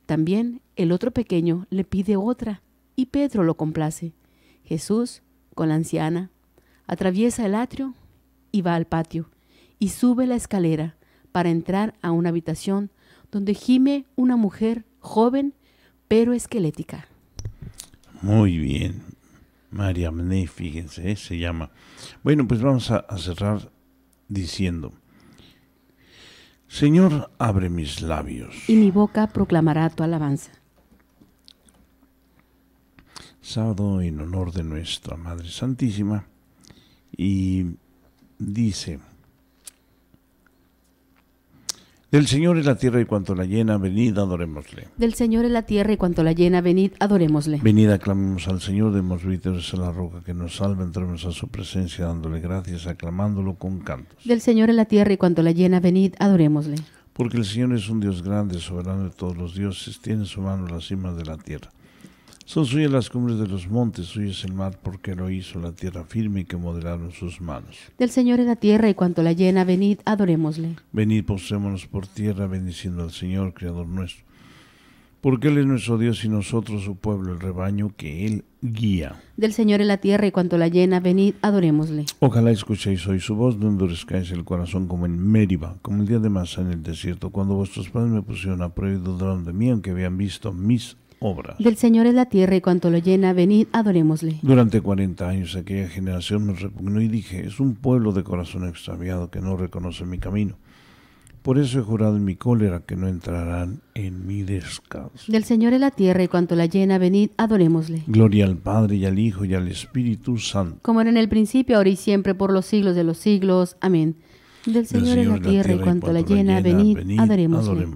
Speaker 3: también el otro pequeño le pide otra y Pedro lo complace. Jesús con la anciana atraviesa el atrio y va al patio y sube la escalera para entrar a una habitación donde gime una mujer joven pero esquelética.
Speaker 2: Muy bien. María Mne, fíjense, eh, se llama. Bueno, pues vamos a cerrar diciendo, Señor, abre mis labios.
Speaker 3: Y mi boca proclamará tu alabanza.
Speaker 2: Sábado en honor de nuestra Madre Santísima y dice, del Señor es la tierra y cuanto la llena, venid, adorémosle.
Speaker 3: Del Señor es la tierra y cuanto la llena, venid, adorémosle.
Speaker 2: Venid, aclamemos al Señor, demos vítores a la roca que nos salva, entremos a su presencia dándole gracias, aclamándolo con cantos.
Speaker 3: Del Señor es la tierra y cuanto la llena, venid, adorémosle.
Speaker 2: Porque el Señor es un Dios grande, soberano de todos los dioses, tiene en su mano las cimas de la tierra son suyas las cumbres de los montes, suyas es el mar, porque lo hizo la tierra firme y que modelaron sus manos.
Speaker 3: Del Señor es la tierra y cuanto la llena, venid, adorémosle.
Speaker 2: Venid, posémonos por tierra, bendiciendo al Señor, Creador nuestro. Porque Él es nuestro Dios y nosotros su pueblo, el rebaño que Él guía.
Speaker 3: Del Señor es la tierra y cuanto la llena, venid, adorémosle.
Speaker 2: Ojalá escuchéis hoy su voz, no endurezcáis el corazón como en Mériba, como el día de masa en el desierto, cuando vuestros padres me pusieron a prueba y dudaron de mí, aunque habían visto mis
Speaker 3: del Señor es la tierra y cuanto lo llena, venid, adorémosle.
Speaker 2: Durante 40 años aquella generación me repugnó y dije, es un pueblo de corazón extraviado que no reconoce mi camino. Por eso he jurado en mi cólera que no entrarán en mi descanso.
Speaker 3: Del Señor es la tierra y cuanto la llena, venid, adorémosle.
Speaker 2: Gloria al Padre y al Hijo y al Espíritu Santo.
Speaker 3: Como era en el principio, ahora y siempre, por los siglos de los siglos. Amén. Del Señor, Del es la tierra, y cuanto la llena, venid, adorémosle.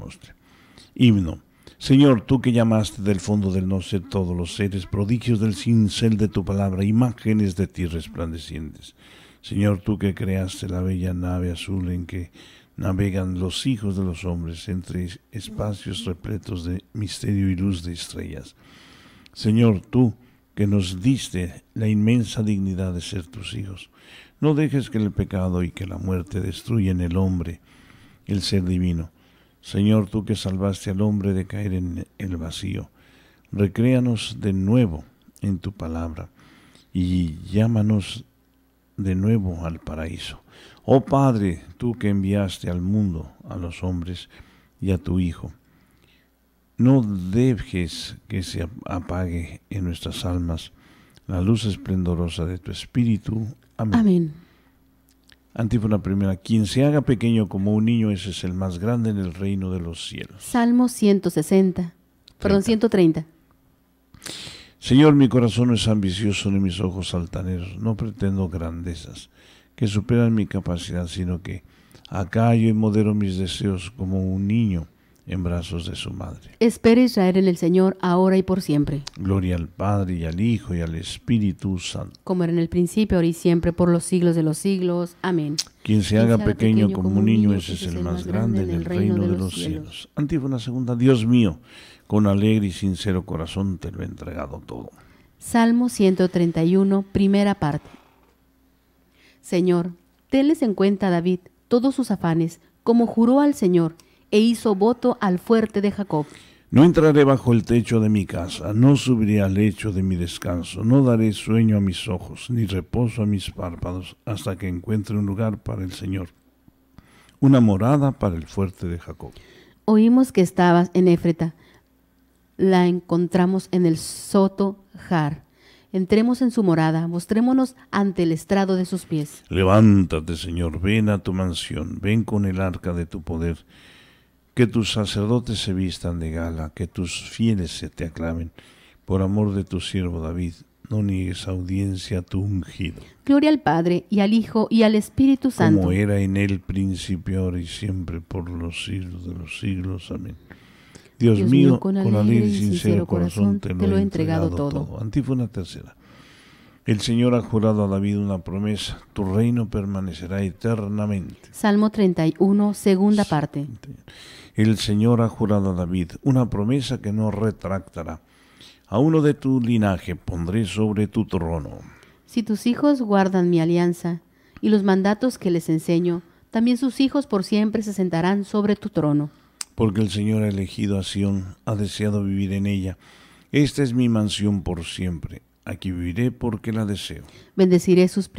Speaker 2: Himno. Señor, tú que llamaste del fondo del no ser todos los seres, prodigios del cincel de tu palabra, imágenes de ti resplandecientes. Señor, tú que creaste la bella nave azul en que navegan los hijos de los hombres entre espacios repletos de misterio y luz de estrellas. Señor, tú que nos diste la inmensa dignidad de ser tus hijos, no dejes que el pecado y que la muerte destruyan el hombre, el ser divino Señor, tú que salvaste al hombre de caer en el vacío, recréanos de nuevo en tu palabra y llámanos de nuevo al paraíso. Oh Padre, tú que enviaste al mundo, a los hombres y a tu Hijo, no dejes que se apague en nuestras almas la luz esplendorosa de tu Espíritu. Amén. Amén. Antífona primera, quien se haga pequeño como un niño, ese es el más grande en el reino de los cielos.
Speaker 3: Salmo 160, perdón, 130.
Speaker 2: Señor, mi corazón es ambicioso ni mis ojos altaneros. No pretendo grandezas que superan mi capacidad, sino que acallo y modero mis deseos como un niño en brazos de su madre.
Speaker 3: Espera Israel en el Señor, ahora y por siempre.
Speaker 2: Gloria al Padre y al Hijo y al Espíritu Santo.
Speaker 3: Como era en el principio, ahora y siempre, por los siglos de los siglos. Amén. Quien se, haga, pequeño, como un niño, ese es pues el más grande en el reino, de, los cielos. cielos.
Speaker 2: Antífona segunda, Dios mío, con alegre y sincero corazón te lo he entregado todo.
Speaker 3: Salmo 131, primera parte. Señor, tenles en cuenta a David todos sus afanes, como juró al Señor e hizo voto al fuerte de Jacob.
Speaker 2: No entraré bajo el techo de mi casa, no subiré al lecho de mi descanso, no daré sueño a mis ojos, ni reposo a mis párpados, hasta que encuentre un lugar para el Señor, una morada para el fuerte de Jacob.
Speaker 3: Oímos que estabas en Éfreta, la encontramos en el Soto Jar. Entremos en su morada, mostrémonos ante el estrado de sus pies.
Speaker 2: Levántate, Señor, ven a tu mansión, ven con el arca de tu poder que tus sacerdotes se vistan de gala, que tus fieles se te aclamen. Por amor de tu siervo David, no niegues audiencia a tu ungido.
Speaker 3: Gloria al Padre, y al Hijo, y al Espíritu Santo. Como
Speaker 2: era en el principio, ahora y siempre, por los siglos de los siglos. Amén. Dios, mío, con alegre y sincero corazón, te, lo he entregado, todo. Antífona tercera. El Señor ha jurado a David una promesa, tu reino permanecerá eternamente.
Speaker 3: Salmo 31, segunda parte.
Speaker 2: El Señor ha jurado a David una promesa que no retractará. A uno de tu linaje pondré sobre tu trono.
Speaker 3: Si tus hijos guardan mi alianza y los mandatos que les enseño, también sus hijos por siempre se sentarán sobre tu trono.
Speaker 2: Porque el Señor ha elegido a Sión, ha deseado vivir en ella. Esta es mi mansión por siempre. Aquí viviré porque la deseo.
Speaker 3: Bendeciré sus,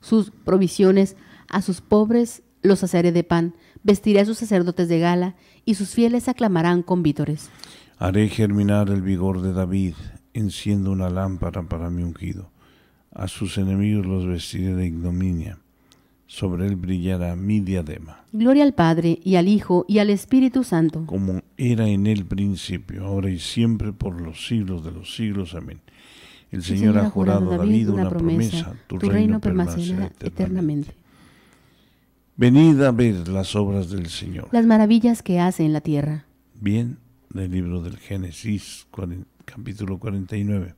Speaker 3: sus provisiones, a sus pobres los haceré de pan vestiré a sus sacerdotes de gala, y sus fieles aclamarán con vítores.
Speaker 2: Haré germinar el vigor de David, enciendo una lámpara para mi ungido. A sus enemigos los vestiré de ignominia. Sobre él brillará mi diadema.
Speaker 6: Gloria
Speaker 3: al Padre, y al Hijo, y al Espíritu Santo.
Speaker 2: Como era en el principio, ahora y siempre, por los siglos de los siglos. Amén. El Señor, ha jurado a David una, promesa, tu, reino, permanecerá
Speaker 3: eternamente.
Speaker 2: Venid a ver las obras del Señor. Las
Speaker 3: maravillas que hace en la tierra.
Speaker 2: Bien, del libro del Génesis, capítulo 49.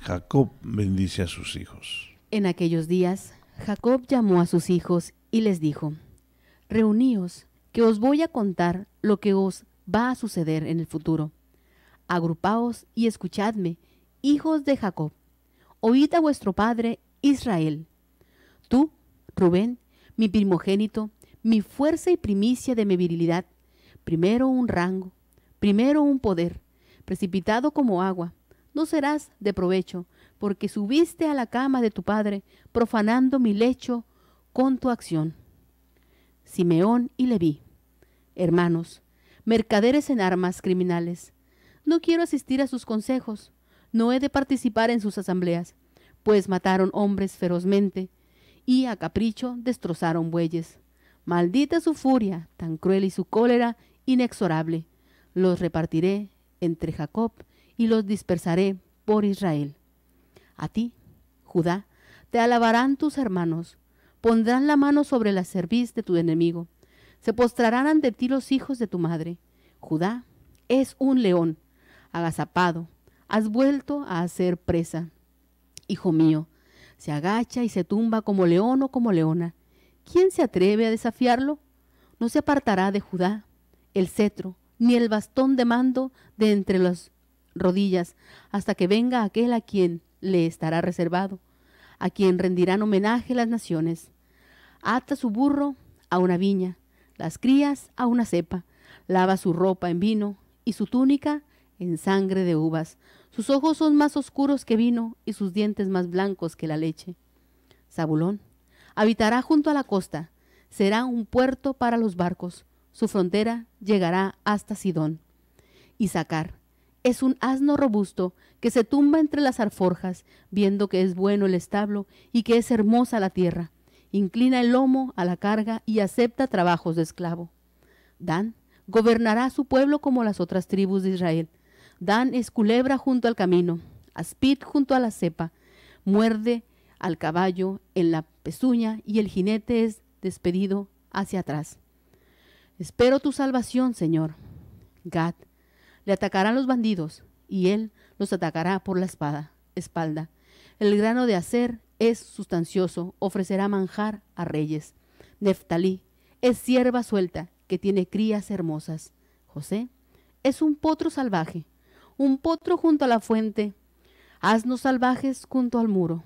Speaker 2: Jacob bendice a sus hijos.
Speaker 3: En aquellos días, Jacob llamó a sus hijos y les dijo, Reuníos, que os voy a contar lo que os va a suceder en el futuro. Agrupaos y escuchadme, hijos de Jacob. Oíd a vuestro padre Israel. Tú, Rubén, mi primogénito, mi fuerza y primicia de mi virilidad, primero un rango, primero un poder, precipitado como agua. No serás de provecho, porque subiste a la cama de tu padre, profanando mi lecho con tu acción. Simeón y Leví, hermanos, mercaderes en armas criminales, no quiero asistir a sus consejos, no he de participar en sus asambleas, pues mataron hombres ferozmente, y a capricho destrozaron bueyes. Maldita su furia, tan cruel y su cólera inexorable. Los repartiré entre Jacob y los dispersaré por Israel. A ti, Judá, te alabarán tus hermanos, pondrán la mano sobre la cerviz de tu enemigo, se postrarán ante ti los hijos de tu madre. Judá es un león, agazapado, has vuelto a hacer presa. Hijo mío, se agacha y se tumba como león o como leona. ¿Quién se atreve a desafiarlo? No se apartará de Judá el cetro, ni el bastón de mando de entre las rodillas, hasta que venga aquel a quien le estará reservado, a quien rendirán homenaje las naciones. Ata su burro a una viña, las crías a una cepa, lava su ropa en vino y su túnica en sangre de uvas, sus ojos son más oscuros que vino y sus dientes más blancos que la leche. Zabulón habitará junto a la costa, será un puerto para los barcos, su frontera llegará hasta Sidón. Isaacar es un asno robusto que se tumba entre las alforjas, viendo que es bueno el establo y que es hermosa la tierra. Inclina el lomo a la carga y acepta trabajos de esclavo. Dan gobernará su pueblo como las otras tribus de Israel. Dan es culebra junto al camino, aspid junto a la cepa, muerde al caballo en la pezuña y el jinete es despedido hacia atrás. Espero tu salvación, Señor. Gad, le atacarán los bandidos y él los atacará por la espada, espalda. El grano de hacer es sustancioso, ofrecerá manjar a reyes. Neftalí es sierva suelta que tiene crías hermosas. José es un potro salvaje un potro junto a la fuente, haznos salvajes junto al muro.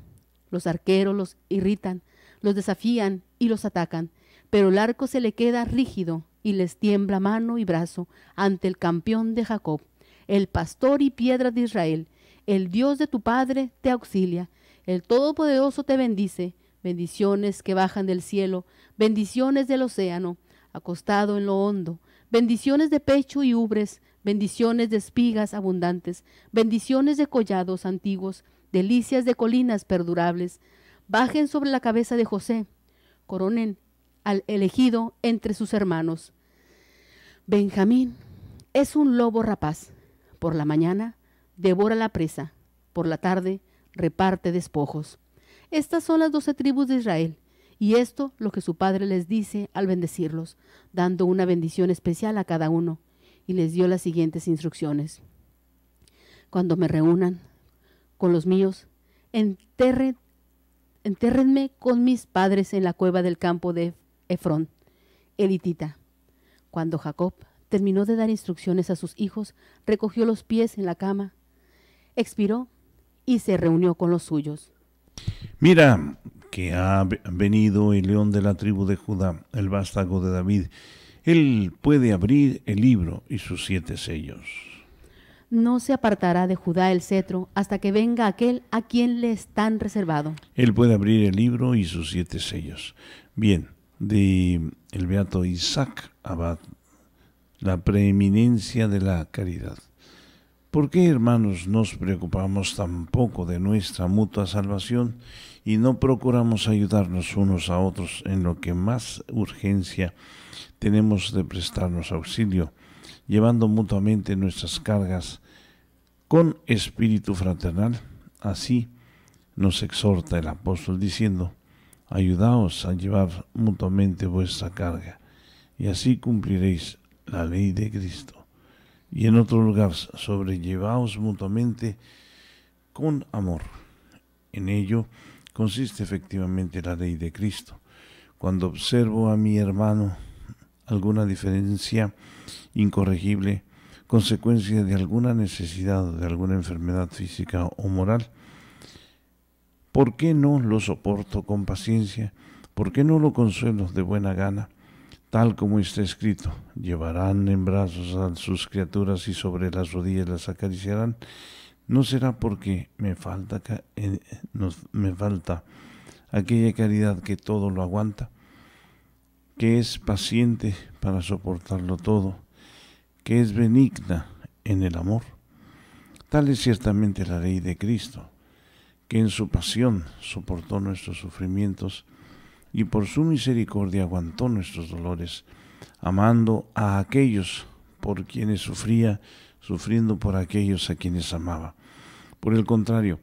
Speaker 3: Los arqueros los irritan, los desafían y los atacan, pero el arco se le queda rígido y les tiembla mano y brazo ante el campeón de Jacob, el pastor y piedra de Israel. El Dios de tu Padre te auxilia, el Todopoderoso te bendice, bendiciones que bajan del cielo, bendiciones del océano, acostado en lo hondo, bendiciones de pecho y ubres, bendiciones de espigas abundantes, bendiciones de collados antiguos, delicias de colinas perdurables, bajen sobre la cabeza de José, coronen al elegido entre sus hermanos. Benjamín es un lobo rapaz. Por la mañana devora la presa, por la tarde reparte despojos. Estas son las doce tribus de Israel, y esto lo que su padre les dice al bendecirlos, dando una bendición especial a cada uno y les dio las siguientes instrucciones. Cuando me reúnan con los míos, entérrenme con mis padres en la cueva del campo de Efrón, elitita. Cuando Jacob terminó de dar instrucciones a sus hijos, recogió los pies en la cama, expiró y se reunió con los suyos.
Speaker 2: Mira que ha venido el león de la tribu de Judá, el vástago de David, él puede abrir el libro y sus siete sellos.
Speaker 3: No se apartará de Judá el cetro hasta que venga aquel a quien le están reservado.
Speaker 2: Él puede abrir el libro y sus siete sellos. Bien, de el beato Isaac Abad, la preeminencia de la caridad. ¿Por qué, hermanos, nos preocupamos tan poco de nuestra mutua salvación y no procuramos ayudarnos unos a otros en lo que más urgencia tenemos de prestarnos auxilio, llevando mutuamente nuestras cargas con espíritu fraternal. Así nos exhorta el apóstol diciendo, ayudaos a llevar mutuamente vuestra carga, y así cumpliréis la ley de Cristo. Y en otro lugar, sobrellevaos mutuamente con amor. En ello consiste efectivamente la ley de Cristo. Cuando observo a mi hermano alguna diferencia incorregible, consecuencia de alguna necesidad, de alguna enfermedad física o moral. ¿Por qué no lo soporto con paciencia? ¿Por qué no lo consuelo de buena gana? Tal como está escrito, llevarán en brazos a sus criaturas y sobre las rodillas las acariciarán. No será porque me falta, eh, me falta aquella caridad que todo lo aguanta que es paciente para soportarlo todo, que es benigna en el amor. Tal es ciertamente la ley de Cristo, que en su pasión soportó nuestros sufrimientos y por su misericordia aguantó nuestros dolores, amando a aquellos por quienes sufría, sufriendo por aquellos a quienes amaba. Por el contrario,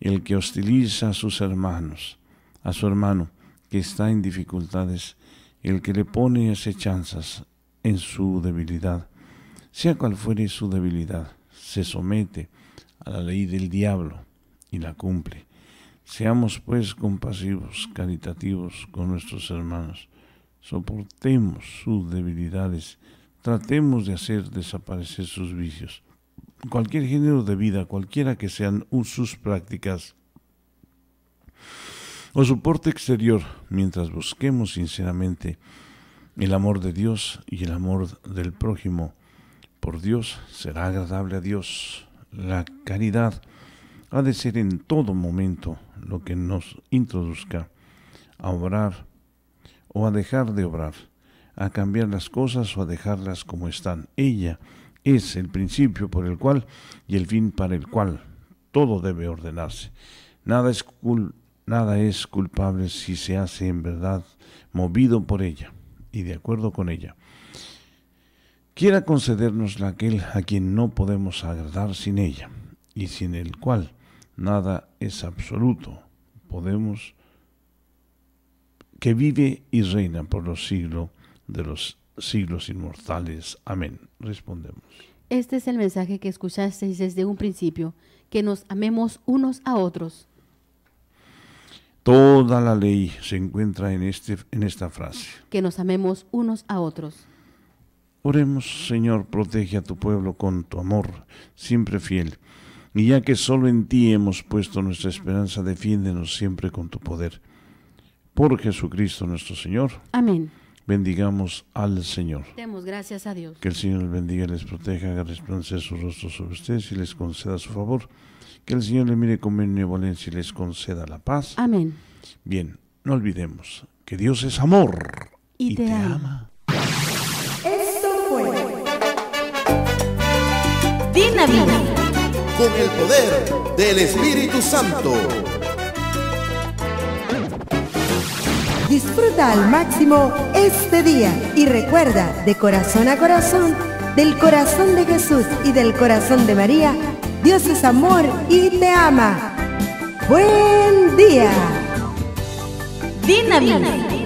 Speaker 2: el que hostiliza a sus hermanos, a su hermano que está en dificultades, el que le pone asechanzas en su debilidad, sea cual fuere su debilidad, se somete a la ley del diablo y la cumple. Seamos pues compasivos, caritativos con nuestros hermanos, soportemos sus debilidades, tratemos de hacer desaparecer sus vicios. Cualquier género de vida, cualquiera que sean sus prácticas, o soporte exterior mientras busquemos sinceramente el amor de Dios y el amor del prójimo. Por Dios será agradable a Dios. La caridad ha de ser en todo momento lo que nos introduzca a obrar o a dejar de obrar, a cambiar las cosas o a dejarlas como están. Ella es el principio por el cual y el fin para el cual todo debe ordenarse. Nada es, nada es culpable si se hace en verdad movido por ella y de acuerdo con ella. Quiera la aquel a quien no podemos agradar sin ella y sin el cual nada es absoluto. Podemos que vive y reina por los siglos de los siglos inmortales. Amén. Respondemos.
Speaker 3: Este es el mensaje que escuchasteis desde un principio, que nos amemos unos a otros
Speaker 2: Toda la ley se encuentra en, este, en esta frase.
Speaker 3: Que nos amemos unos a otros.
Speaker 2: Oremos, Señor, protege a tu pueblo con tu amor, siempre fiel. Y ya que solo en ti hemos puesto nuestra esperanza, defiéndenos siempre con tu poder. Por Jesucristo nuestro Señor. Amén. Bendigamos al Señor.
Speaker 3: Demos gracias a Dios.
Speaker 2: Que el Señor les bendiga, les proteja, haga resplandecer su rostro sobre ustedes y les conceda su favor. Que el Señor le mire con benevolencia y les conceda la paz. Amén. Bien, no olvidemos que Dios es amor y, te, ama.
Speaker 3: Esto fue Dinamita
Speaker 2: con el poder del Espíritu Santo.
Speaker 1: Disfruta al máximo este día y recuerda, de corazón a corazón, del corazón de Jesús y del corazón de María, Dios es amor y te ama. Buen día. ¡Dinamite!